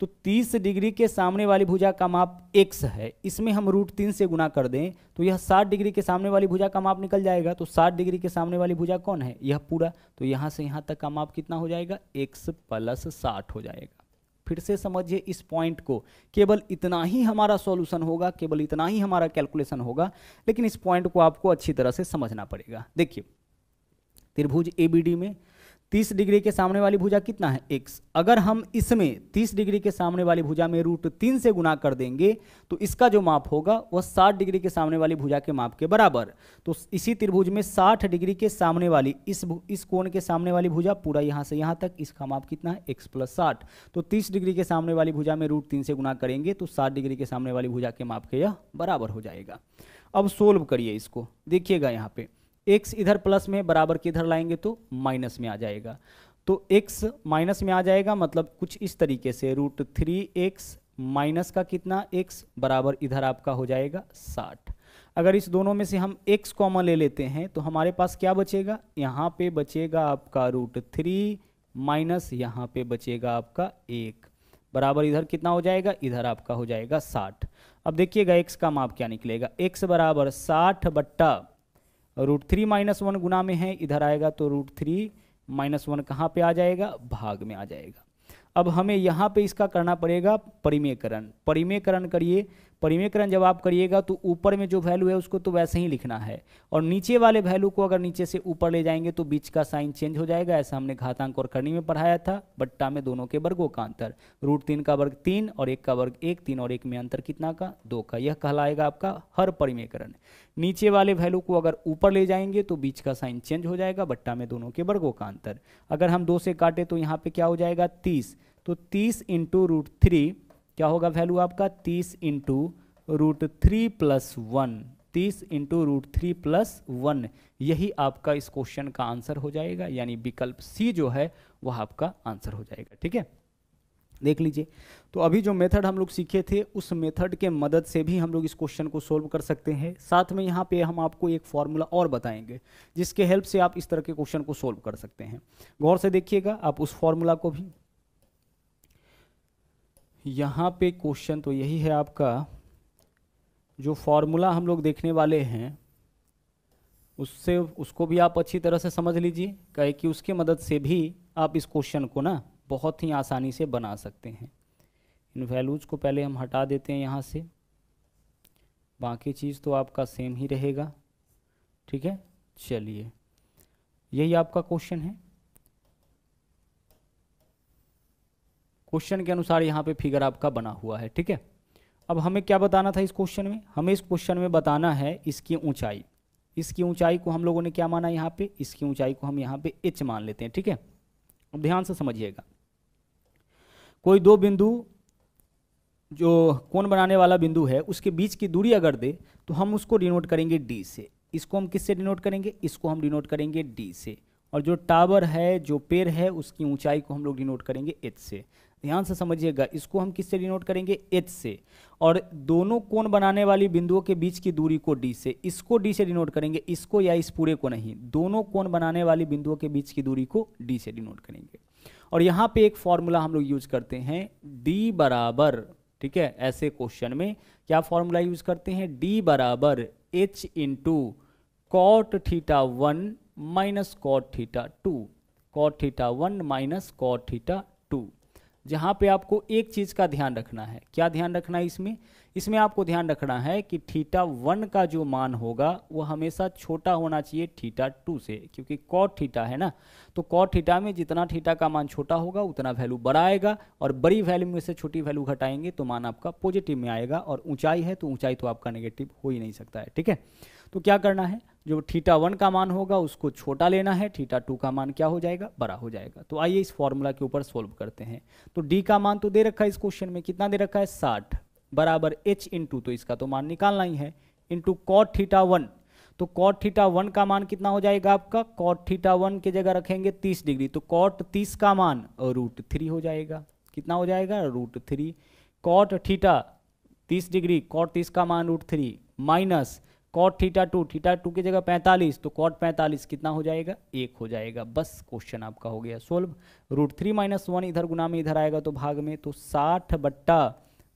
तो 30 डिग्री के सामने वाली भुजा का माप x है इसमें हम रूट तीन से गुना कर दें तो यह 60 डिग्री के सामने वाली भुजा का माप निकल जाएगा तो 60 डिग्री के सामने वाली भुजा कौन है यह पूरा तो यहाँ से यहाँ तक का माप कितना हो जाएगा x प्लस साठ हो जाएगा फिर से समझिए इस पॉइंट को केवल इतना ही हमारा सॉल्यूशन होगा केवल इतना ही हमारा कैलकुलेशन होगा लेकिन इस पॉइंट को आपको अच्छी तरह से समझना पड़ेगा देखिए त्रिभुज ए में तीस डिग्री के सामने वाली भुजा कितना है एक्स अगर हम इसमें तीस डिग्री के सामने वाली भुजा में रूट तीन से गुना कर देंगे तो इसका जो माप होगा वह साठ डिग्री के सामने वाली भुजा के माप के बराबर तो इसी त्रिभुज में साठ डिग्री के सामने वाली इस इस कोण के सामने वाली भुजा पूरा यहाँ से यहाँ तक इसका माप कितना है एक्स प्लस साठ तो तीस डिग्री के सामने वाली भुजा में रूट तीन से गुना करेंगे तो साठ डिग्री के सामने वाली भुजा के माप के यह बराबर हो जाएगा अब सोल्व करिए इसको देखिएगा यहाँ पे एक्स इधर प्लस में बराबर किधर लाएंगे तो माइनस में आ जाएगा तो एक्स माइनस में आ जाएगा मतलब कुछ इस तरीके से रूट थ्री एक्स माइनस का कितना एक्स बराबर इधर आपका हो जाएगा साठ अगर इस दोनों में से हम एक्स कॉमन ले लेते हैं तो हमारे पास क्या बचेगा यहाँ पे बचेगा आपका रूट थ्री माइनस यहाँ पे बचेगा आपका एक बराबर इधर कितना हो जाएगा इधर आपका हो जाएगा साठ अब देखिएगा एक्स का माप क्या निकलेगा एक्स बराबर साठ बट्टा रूट थ्री माइनस वन गुना में है इधर आएगा तो रूट थ्री माइनस वन कहाँ पर आ जाएगा भाग में आ जाएगा अब हमें यहाँ पे इसका करना पड़ेगा परिमेयकरण परिमेयकरण करिए परिमेकरण जब आप करिएगा तो ऊपर में जो वैल्यू है उसको तो वैसे ही लिखना है और नीचे वाले वैल्यू को अगर नीचे से ऊपर ले जाएंगे तो बीच का साइन चेंज हो जाएगा ऐसा हमने घातांक और करनी में पढ़ाया था बट्टा में दोनों के वर्गों का अंतर रूट तीन का वर्ग तीन और एक का वर्ग एक तीन और एक में अंतर कितना का दो का यह कहलाएगा आपका हर परिमेकरण नीचे वाले वैल्यू को अगर ऊपर ले जाएंगे तो बीच का साइन चेंज हो जाएगा बट्टा में दोनों के वर्गों का अंतर अगर हम दो से काटे तो यहाँ पे क्या हो जाएगा तीस तो तीस इंटू रूट थ्री क्या होगा वैल्यू आपका तीस into root three plus one तीस into root three plus one यही आपका इस क्वेश्चन का आंसर हो जाएगा यानी विकल्प सी जो है वह आपका आंसर हो जाएगा ठीक है देख लीजिए तो अभी जो मेथड हम लोग सीखे थे उस मेथड के मदद से भी हम लोग इस क्वेश्चन को सोल्व कर सकते हैं साथ में यहाँ पे हम आपको एक फॉर्मूला और बताएंगे जिसके हेल्प से आप इस तरह के क्वेश्चन को सोल्व कर सकते हैं गौर से देखिएगा आप उस फॉर्मूला को भी यहाँ पे क्वेश्चन तो यही है आपका जो फॉर्मूला हम लोग देखने वाले हैं उससे उसको भी आप अच्छी तरह से समझ लीजिए कहे कि उसके मदद से भी आप इस क्वेश्चन को ना बहुत ही आसानी से बना सकते हैं इन वैल्यूज़ को पहले हम हटा देते हैं यहाँ से बाकी चीज़ तो आपका सेम ही रहेगा ठीक है चलिए यही आपका क्वेश्चन है क्वेश्चन के अनुसार यहाँ पे फिगर आपका बना हुआ है ठीक है अब हमें क्या बताना था इस क्वेश्चन में हमें इस क्वेश्चन में बताना है इसकी ऊंचाई इसकी ऊंचाई को हम लोगों ने क्या माना यहाँ पे इसकी ऊंचाई को हम यहाँ पे एच मान लेते हैं ठीक है अब ध्यान से समझिएगा कोई दो बिंदु जो कोण बनाने वाला बिंदु है उसके बीच की दूरी अगर दे तो हम उसको डिनोट करेंगे डी से इसको हम किससे डिनोट करेंगे इसको हम डिनोट करेंगे डी से और जो टावर है जो पेड़ है उसकी ऊंचाई को हम लोग डिनोट करेंगे एच से ध्यान से समझिएगा इसको हम किससे डिनोट करेंगे एच से और दोनों कोण बनाने वाली बिंदुओं के बीच की दूरी को डी से इसको डी से डिनोट करेंगे इसको या इस पूरे को नहीं दोनों कोण बनाने वाली बिंदुओं के बीच की दूरी को डी से डिनोट करेंगे और यहाँ पे एक फॉर्मूला हम लोग यूज करते हैं डी बराबर ठीक है ऐसे क्वेश्चन में क्या फॉर्मूला यूज करते हैं डी बराबर H into cot theta one minus cot theta two cot theta one minus cot theta जहाँ पे आपको एक चीज़ का ध्यान रखना है क्या ध्यान रखना है इसमें इसमें आपको ध्यान रखना है कि थीटा वन का जो मान होगा वो हमेशा छोटा होना चाहिए थीटा टू से क्योंकि कॉ थीटा है ना तो कॉ थीटा में जितना थीटा का मान छोटा होगा उतना वैल्यू बड़ा आएगा और बड़ी वैल्यू में से छोटी वैल्यू घटाएंगे तो मान आपका पॉजिटिव में आएगा और ऊंचाई है तो ऊंचाई तो आपका नेगेटिव हो ही नहीं सकता है ठीक है तो क्या करना है जो थीटा वन का मान होगा उसको छोटा लेना है थीटा टू का मान क्या हो जाएगा बड़ा हो जाएगा तो आइए इस फॉर्मूला के ऊपर सोल्व करते हैं तो डी का मान तो दे रखा है इस क्वेश्चन में कितना दे रखा है साठ बराबर एच इंटू तो इसका तो मान निकालना ही है इंटू कॉट थीटा वन तो कॉट थीटा वन का मान कितना हो जाएगा आपका कॉट थीटा वन की जगह रखेंगे तीस डिग्री तो कॉट तीस का मान रूट थ्री हो जाएगा कितना हो जाएगा रूट थ्री कॉट थीटा तीस डिग्री कॉट तीस का मान root three minus cot theta two theta two की जगह पैंतालीस तो कॉट पैंतालीस कितना हो जाएगा एक हो जाएगा बस क्वेश्चन आपका हो गया solve root three minus one इधर गुना में इधर आएगा तो भाग में तो साठ बट्टा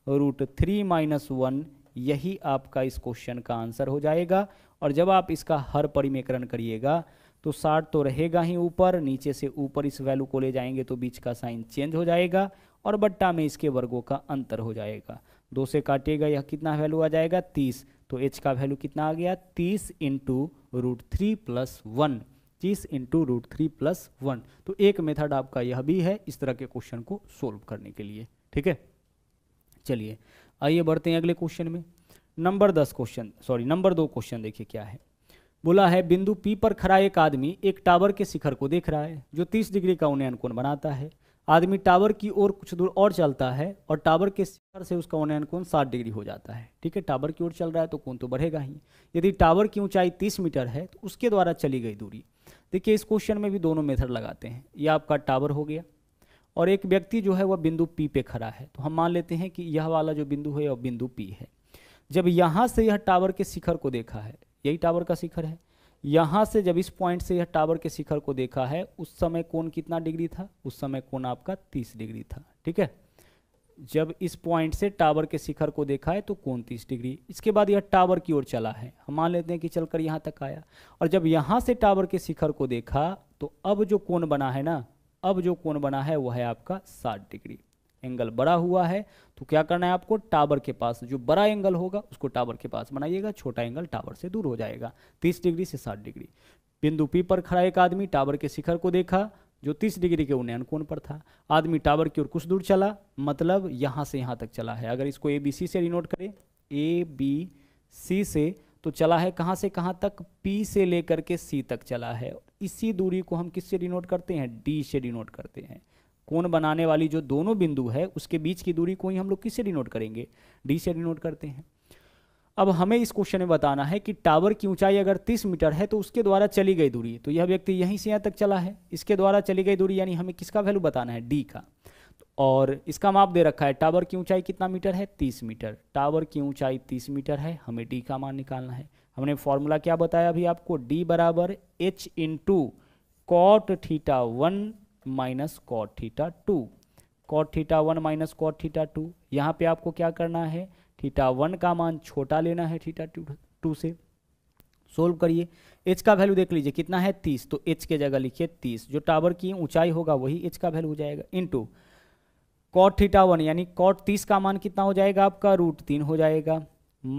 रूट थ्री माइनस वन यही आपका इस क्वेश्चन का आंसर हो जाएगा और जब आप इसका हर परिमेकरण करिएगा तो साठ तो रहेगा ही ऊपर नीचे से ऊपर इस वैल्यू को ले जाएंगे तो बीच का साइन चेंज हो जाएगा और बट्टा में इसके वर्गों का अंतर हो जाएगा दो से काटिएगा यह कितना वैल्यू आ जाएगा तीस तो एच का वैल्यू कितना आ गया तीस into root three plus one तीस into root three plus one तो एक मेथड आपका यह भी है इस तरह के क्वेश्चन को सोल्व करने के लिए ठीक है चलिए आइए बढ़ते हैं अगले क्वेश्चन में नंबर दस क्वेश्चन सॉरी नंबर दो क्वेश्चन देखिए क्या है बोला है बिंदु पी पर खड़ा एक आदमी एक टावर के शिखर को देख रहा है जो 30 डिग्री का उन्नयन कोण बनाता है आदमी टावर की ओर कुछ दूर और चलता है और टावर के शिखर से उसका उन्नयन कोण साठ डिग्री हो जाता है ठीक है टावर की ओर चल रहा है तो कोण तो बढ़ेगा ही यदि टावर की ऊंचाई तीस मीटर है तो उसके द्वारा चली गई दूरी देखिए इस क्वेश्चन में भी दोनों मेथड लगाते हैं यह आपका टावर हो गया और एक व्यक्ति जो है वह बिंदु पी पे खड़ा है तो हम मान लेते हैं कि यह वाला जो बिंदु है वह बिंदु पी है जब यहाँ से यह टावर के शिखर को देखा है यही टावर का शिखर है यहाँ से जब इस पॉइंट से यह टावर के शिखर को देखा है उस समय कोण कितना डिग्री था उस समय कोण आपका 30 डिग्री था ठीक है जब इस पॉइंट से टावर के शिखर को देखा है तो कोण 30 डिग्री इसके बाद यह टावर की ओर चला है हम मान लेते हैं कि चलकर यहाँ तक आया और जब यहाँ से टावर के शिखर को देखा तो अब जो कोण बना है ना अब जो कोण बना है वह है आपका साठ डिग्री एंगल बड़ा हुआ है तो क्या करना है आपको टावर के पास जो बड़ा एंगल होगा उसको टावर के पास बनाइएगा छोटा एंगल टावर से दूर हो जाएगा तीस डिग्री से साठ डिग्री बिंदु पी पर खड़ा एक आदमी टावर के शिखर को देखा जो 30 डिग्री के उन्नयन कोण पर था आदमी टावर की ओर कुछ दूर चला मतलब यहाँ से यहाँ तक चला है अगर इसको ए बी सी से डिनोट करें ए बी सी से तो चला है कहाँ से कहाँ तक पी से लेकर के सी तक चला है इसी दूरी को हम किससे डिनोट करते हैं डी से डिनोट करते हैं कोण बनाने वाली जो दोनों बिंदु है उसके बीच की दूरी को ही हम लोग किससे डिनोट करेंगे डी से डिनोट करते हैं अब हमें इस क्वेश्चन में बताना है कि टावर की ऊंचाई अगर 30 मीटर है तो उसके द्वारा चली गई दूरी तो यह व्यक्ति यहीं से यहाँ तक चला है इसके द्वारा चली गई दूरी यानी हमें किसका वैल्यू बताना है डी का और इसका माप दे रखा है टावर की ऊंचाई कितना मीटर है 30 मीटर टावर की ऊंचाई 30 मीटर है हमें डी का मान निकालना है हमने फॉर्मूला क्या बताया अभी आपको डी बराबर H into cot theta one minus cot theta two cot theta one minus cot theta two यहाँ पे आपको क्या करना है थीटा वन का मान छोटा लेना है थीटा टू टू से सोल्व करिए एच का वैल्यू देख लीजिए कितना है तीस तो एच के जगह लिखिए तीस जो टावर की ऊंचाई होगा वही एच का वैल्यू हो जाएगा इंटू कॉट थीटा वन यानी कॉट तीस का मान कितना हो जाएगा आपका रूट तीन हो जाएगा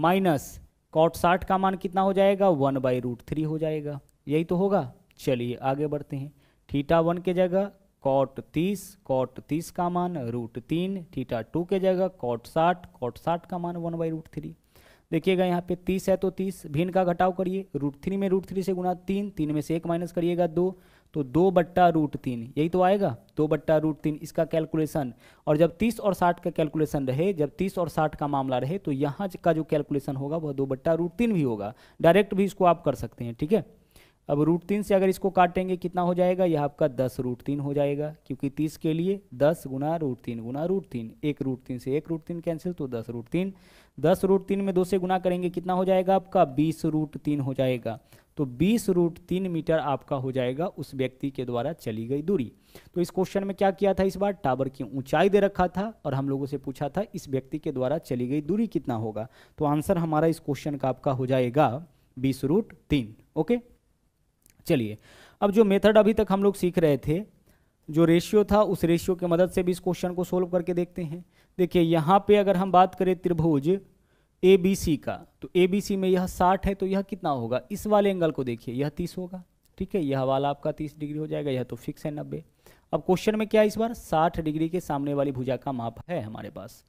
माइनस कॉट साठ का मान कितना हो जाएगा वन बाई रूट थ्री हो जाएगा यही तो होगा चलिए आगे बढ़ते हैं थीटा वन के जगह कॉट तीस कॉट तीस का मान रूट तीन थीटा टू के जगह कॉट साठ कॉट साठ का मान वन बाई रूट थ्री देखिएगा यहाँ पे तीस है तो तीस भिन्न का घटाव करिए रूट थ्री में रूट थ्री से गुना तीन तीन में से एक माइनस करिएगा दो तो दो बट्टा रूट तीन यही तो आएगा दो बट्टा रूट तीन इसका कैलकुलेशन और जब तीस और साठ का कैलकुलेशन रहे जब तीस और साठ का मामला रहे तो यहाँ का जो कैलकुलेशन होगा वह दो बट्टा रूट तीन भी होगा डायरेक्ट भी इसको आप कर सकते हैं ठीक है अब रूट तीन से अगर इसको काटेंगे कितना हो जाएगा यह आपका दस रूट तीन हो जाएगा क्योंकि तीस के लिए दस गुना रूट तीन गुना रूट तीन एक रूट तीन से एक रूट तीन कैंसिल तो दस रूट तीन दस रूट तीन में दो से गुना करेंगे कितना हो जाएगा आपका बीस रूट तीन हो जाएगा तो बीस रूट तीन मीटर आपका हो जाएगा उस व्यक्ति के द्वारा चली गई दूरी तो इस क्वेश्चन में क्या किया था इस बार टावर की ऊंचाई दे रखा था और हम लोगों से पूछा था इस व्यक्ति के द्वारा चली गई दूरी कितना होगा तो आंसर हमारा इस क्वेश्चन का आपका हो जाएगा बीस रूट तीन ओके चलिए अब जो मेथड अभी तक हम लोग सीख रहे थे जो रेशियो था उस रेशियो की मदद से भी इस क्वेश्चन को सोल्व करके देखते हैं देखिए यहाँ पे अगर हम बात करें त्रिभुज ए बी सी का तो ए बी सी में यह साठ है तो यह कितना होगा इस वाले एंगल को देखिए यह तीस होगा ठीक है यह वाला आपका तीस डिग्री हो जाएगा यह तो फिक्स है नब्बे अब क्वेश्चन में क्या है इस बार साठ डिग्री के सामने वाली भुजा का माप है हमारे पास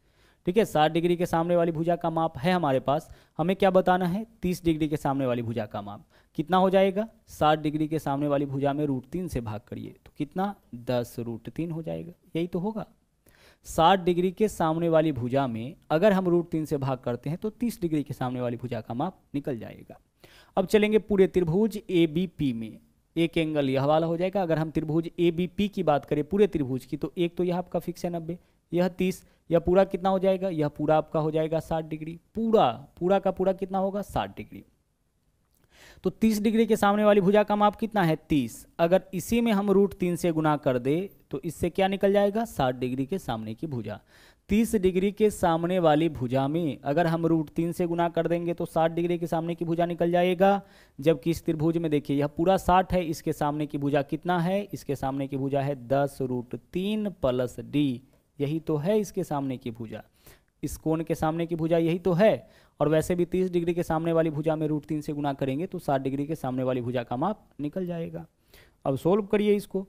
ठीक है साठ डिग्री के सामने वाली भुजा का माप है हमारे पास हमें क्या बताना है तीस डिग्री के सामने वाली भुजा का माप कितना हो जाएगा साठ डिग्री के सामने वाली भुजा में रूट तीन से भाग करिए तो कितना दस रूट तीन हो जाएगा यही तो होगा साठ डिग्री के सामने वाली भुजा में अगर हम रूट तीन से भाग करते हैं तो तीस डिग्री के सामने वाली भुजा का माप निकल जाएगा अब चलेंगे पूरे त्रिभुज ए बी पी में एक एंगल यह वाला हो जाएगा अगर हम त्रिभुज ए बी पी की बात करें पूरे त्रिभुज की तो एक तो यह आपका फिक्स है नब्बे यह तीस यह पूरा कितना हो जाएगा यह पूरा आपका हो जाएगा साठ डिग्री पूरा पूरा का पूरा कितना होगा साठ डिग्री तो 30 डिग्री के सामने वाली भुजा का माप कितना है 30 अगर इसी में हम रूट तीन से गुना कर दे तो इससे क्या निकल जाएगा 60 डिग्री के सामने की भुजा 30 डिग्री के सामने वाली भुजा में अगर हम रूट तीन से गुना कर देंगे तो 60 डिग्री के सामने की भुजा निकल जाएगा जबकि इस त्रिभुज में देखिए यह पूरा 60 है इसके सामने की भुजा कितना है इसके सामने की भुजा है दस रूट तीन प्लस डी यही तो है इसके सामने की भुजा इस कोण के सामने की भुजा यही तो है और वैसे भी तीस डिग्री के सामने वाली भुजा में रूट तीन से गुना करेंगे तो साठ डिग्री के सामने वाली भुजा का माप निकल जाएगा अब सोल्व करिए इसको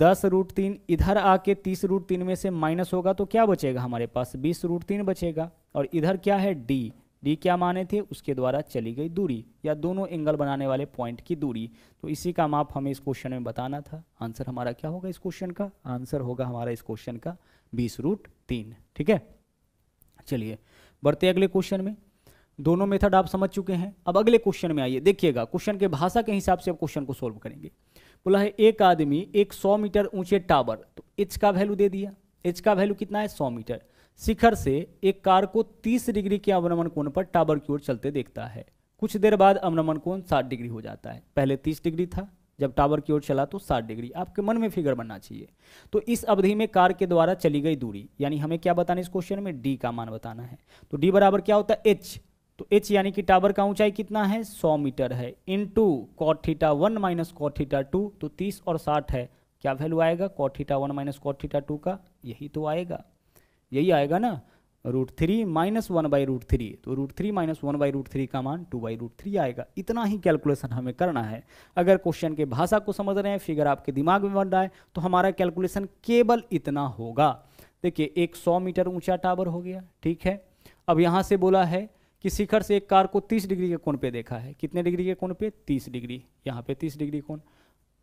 दस रूट तीन इधर आके तीस रूट तीन में से माइनस होगा तो क्या बचेगा हमारे पास बीस रूट तीन बचेगा और इधर क्या है डी डी क्या माने थे उसके द्वारा चली गई दूरी या दोनों एंगल बनाने वाले पॉइंट की दूरी तो इसी का माप हमें इस क्वेश्चन में बताना था आंसर हमारा क्या होगा इस क्वेश्चन का आंसर होगा हमारा इस क्वेश्चन का बीस रूट तीन ठीक है चलिए बढ़ते अगले क्वेश्चन में दोनों मेथड आप समझ चुके हैं अब अगले क्वेश्चन में आइए देखिएगा क्वेश्चन के भाषा के हिसाब से आप क्वेश्चन को सोल्व करेंगे बोला है एक आदमी एक सौ मीटर ऊंचे टावर तो एच का वैल्यू दे दिया एच का वैल्यू कितना है सौ मीटर शिखर से एक कार को तीस डिग्री के अवनमन कोण पर टावर की ओर चलते देखता है कुछ देर बाद अवनमन कोण साठ डिग्री हो जाता है पहले तीस डिग्री था जब टावर की ओर चला तो 60 डिग्री आपके मन में फिगर बनना चाहिए तो इस अवधि में कार के द्वारा चली गई दूरी यानी हमें क्या बताना है इस क्वेश्चन में डी का मान बताना है तो डी बराबर क्या होता है एच तो एच यानी कि टावर का ऊंचाई कितना है 100 मीटर है into cot one minus cot two तो 30 और 60 है क्या वैल्यू आएगा cot one minus cot two का यही तो आएगा यही आएगा ना root three minus one by root three तो root three minus one by root three का मान टू बाई रूट थ्री आएगा इतना ही कैलकुलेशन हमें करना है अगर क्वेश्चन के भाषा को समझ रहे हैं फिगर आपके दिमाग में बन रहा है तो हमारा कैलकुलेशन केवल इतना होगा देखिए एक सौ मीटर ऊंचा टावर हो गया ठीक है अब यहाँ से बोला है कि शिखर से एक कार को तीस डिग्री के कोण पे देखा है कितने डिग्री के कोण पे तीस डिग्री यहाँ पे तीस डिग्री कोण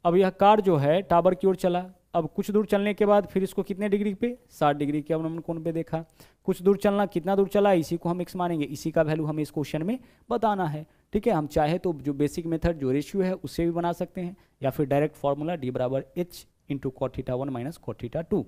अब यह कार जो है टावर की ओर चला अब कुछ दूर चलने के बाद फिर इसको कितने डिग्री पे 60 डिग्री के हमने कोण पे देखा कुछ दूर चलना कितना दूर चला इसी को हम एक्स मानेंगे इसी का वैल्यू हमें इस क्वेश्चन में बताना है ठीक है हम चाहे तो जो बेसिक मेथड जो रेशियो है उससे भी बना सकते हैं या फिर डायरेक्ट फॉर्मूला डी बराबर H into cot theta one minus cot theta two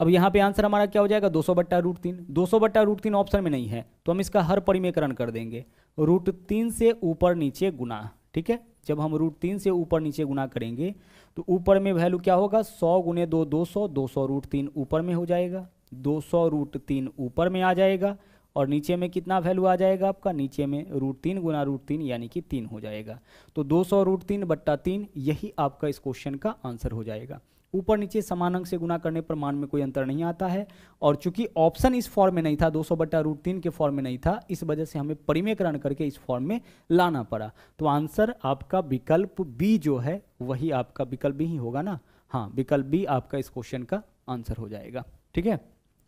अब यहाँ पे आंसर हमारा क्या हो जाएगा 200 बट्टा रूट तीन दो सौ बट्टा रूट तीन ऑप्शन में नहीं है तो हम इसका हर परिमेकरण कर देंगे रूट तीन से ऊपर नीचे गुना ठीक है जब हम रूट तीन से ऊपर नीचे गुना करेंगे तो ऊपर में वैल्यू क्या होगा सौ गुने दो दो सौ दो सौ रूट तीन ऊपर में हो जाएगा दो सौ रूट तीन ऊपर में आ जाएगा और नीचे में कितना वैल्यू आ जाएगा आपका नीचे में रूट तीन गुना रूट तीन यानी कि तीन हो जाएगा तो दो सौ रूट तीन बट्टा तीन यही आपका इस क्वेश्चन का आंसर हो जाएगा ऊपर नीचे समान अंक से गुना करने पर मान में कोई अंतर नहीं आता है और चूंकि ऑप्शन इस फॉर्म में नहीं था 200 सौ बट्टा रूट तीन के फॉर्म में नहीं था इस वजह से हमें परिमेकरण करके इस फॉर्म में लाना पड़ा तो आंसर आपका विकल्प बी जो है वही आपका विकल्प बी ही होगा ना हाँ विकल्प बी आपका इस क्वेश्चन का आंसर हो जाएगा ठीक है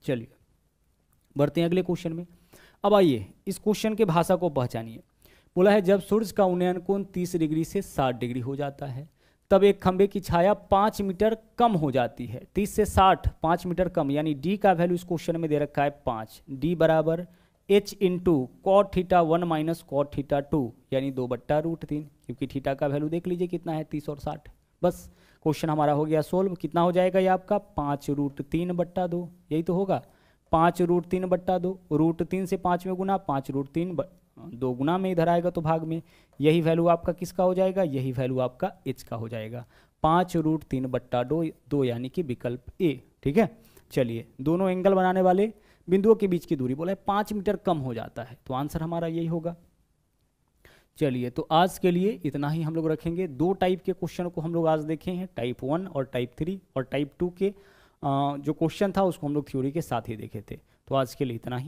चलिए बढ़ते हैं अगले क्वेश्चन में अब आइए इस क्वेश्चन के भाषा को पहचानिए बोला है जब सूर्य का उन्नयन कोण तीस डिग्री से साठ डिग्री हो जाता है तब एक खंभे की छाया पाँच मीटर कम हो जाती है तीस से साठ पाँच मीटर कम यानी डी का वैल्यू इस क्वेश्चन में दे रखा है पाँच डी बराबर H into cot theta one minus cot theta two यानी दो बट्टा रूट तीन क्योंकि थीटा का वैल्यू देख लीजिए कितना है तीस और साठ बस क्वेश्चन हमारा हो गया सोल्व कितना हो जाएगा ये आपका पाँच रूट तीन बट्टा दो यही तो होगा पाँच रूट तीन बट्टा दो रूट तीन से पाँच में गुना पाँच रूट तीन दो गुना में इधर आएगा तो भाग में यही वैल्यू आपका किसका हो जाएगा यही वैल्यू आपका एच का हो जाएगा पाँच रूट तीन बट्टा दो दो यानी कि विकल्प ए ठीक है चलिए दोनों एंगल बनाने वाले बिंदुओं के बीच की दूरी बोला है पाँच मीटर कम हो जाता है तो आंसर हमारा यही होगा चलिए तो आज के लिए इतना ही हम लोग रखेंगे दो टाइप के क्वेश्चन को हम लोग आज देखे हैं टाइप वन और टाइप थ्री और टाइप टू के जो क्वेश्चन था उसको हम लोग थ्योरी के साथ ही देखे थे तो आज के लिए इतना ही